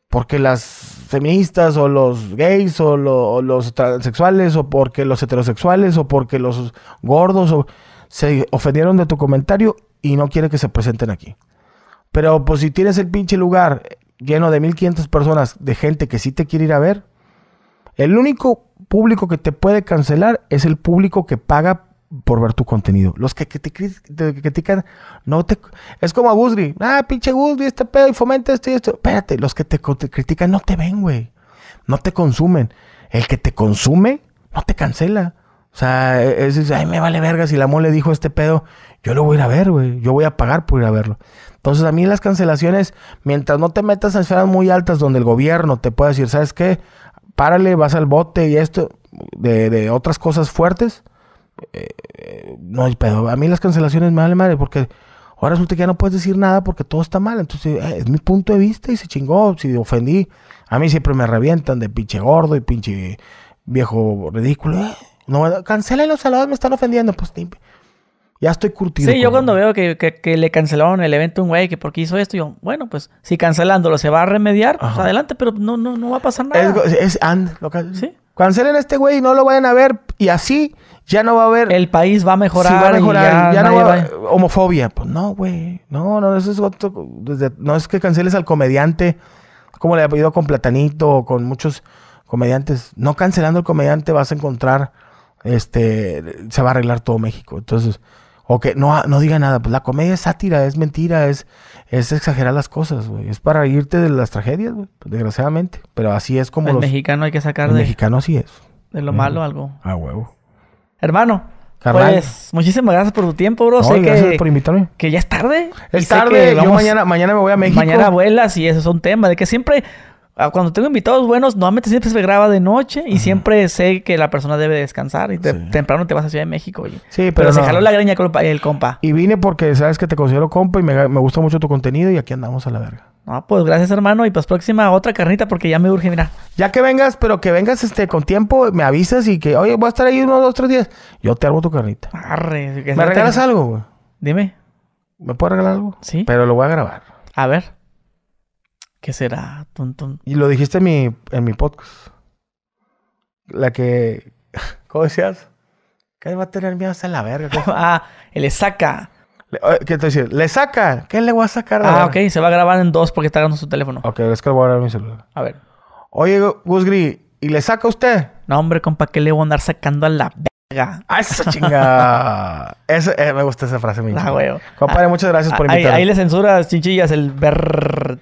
porque las feministas o los gays o, los transexuales o porque los heterosexuales o porque los gordos se ofendieron de tu comentario y no quiere que se presenten aquí. Pero pues si tienes el pinche lugar lleno de 1500 personas, de gente que sí te quiere ir a ver, el único público que te puede cancelar es el público que paga por ver tu contenido. Los que, te, critican, no te... Es como a Gusri, Ah, pinche este pedo y fomenta esto y esto. Espérate, los que te, critican no te ven, güey. No te consumen. El que te consume, no te cancela. O sea, e-, es, ay, me vale verga si la mole dijo este pedo. Yo lo voy a ir a ver, güey. Yo voy a pagar por ir a verlo. Entonces, a mí las cancelaciones, mientras no te metas en esferas muy altas donde el gobierno te pueda decir, ¿sabes qué? Párale, vas al bote y esto, de, de otras cosas fuertes, eh, no pero A mí las cancelaciones me la madre porque ahora resulta que ya no puedes decir nada porque todo está mal. Entonces, eh, es mi punto de vista y se chingó. Si ofendí, a mí siempre me revientan de pinche gordo y pinche viejo ridículo. Eh, no, cancelen los salados, me están ofendiendo. Pues ya estoy curtido. Sí, yo cuando veo que, le cancelaron el evento a un güey que porque hizo esto, yo, bueno, pues si cancelándolo se va a remediar, pues adelante, pero no, no, va a pasar nada. Cancelen a este güey y no lo vayan a ver. Y así ya no va a haber. El país va a mejorar. va a mejorar. ya, no va, a haber homofobia. Pues no, güey. No, no, eso es otro. no es que canceles al comediante. Como le ha pedido con Platanito o con muchos comediantes. No cancelando al comediante vas a encontrar. Este. Se va a arreglar todo México. Entonces. O que no, no diga nada. Pues la comedia es sátira, es mentira, es, es exagerar las cosas, güey. Es para irte de las tragedias, güey. Desgraciadamente. Pero así es como. El mexicano hay que sacar de. El mexicano así es. De lo malo eh, algo. A huevo. Hermano, Pues, muchísimas gracias por tu tiempo, bro. No, gracias por invitarme. Que ya es tarde. Es tarde. Yo mañana, mañana me voy a México. Mañana vuelas y eso es un tema. De que siempre Ah, cuando tengo invitados buenos, normalmente siempre se graba de noche y siempre sé que la persona debe descansar y temprano te vas a Ciudad de México. oye. sí, pero, se jaló la greña con el compa. Y vine porque sabes que te considero compa y me, gusta mucho tu contenido y aquí andamos a la verga. No, pues gracias hermano y pues próxima otra carnita porque ya me urge, mira. Ya que vengas, pero que vengas este con tiempo, me avisas y que, oye, voy a estar ahí unos, dos, tres días. Yo te armo tu carnita. Arre, ¿Me regalas algo, güey? Dime. ¿Me puedo regalar algo? Sí. Pero lo voy a grabar. A ver. ¿Qué será? tontón? Y lo dijiste en mi, en podcast. La que. ¿Cómo decías? ¿Qué va a tener miedo hasta la verga? ah, le saca. ¿Qué te decir? ¿Le saca? ¿Qué le voy a sacar? Ah, ok, se va a grabar en dos porque está grabando su teléfono. Ok, es que voy a grabar mi celular. A ver. Oye, Gusgri, ¿y le saca usted? No, hombre, compa, ¿qué le voy a andar sacando a la verga? ¡Ah, esa chinga! Eh, me gusta esa frase, mi Ah, huevo. Compadre, muchas gracias ah, por invitarme. Ahí, ahí le censuras, chinchillas, el ver.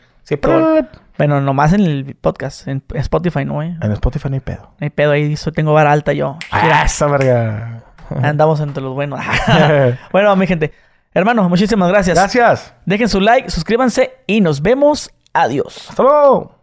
Bueno, nomás en el podcast, en Spotify no, En Spotify no hay pedo. No hay pedo, ahí tengo vara alta yo. Ah, esa verga. Andamos entre los buenos. bueno, mi gente. Hermano, muchísimas gracias. Gracias. Dejen su like, suscríbanse y nos vemos. Adiós. Hasta luego.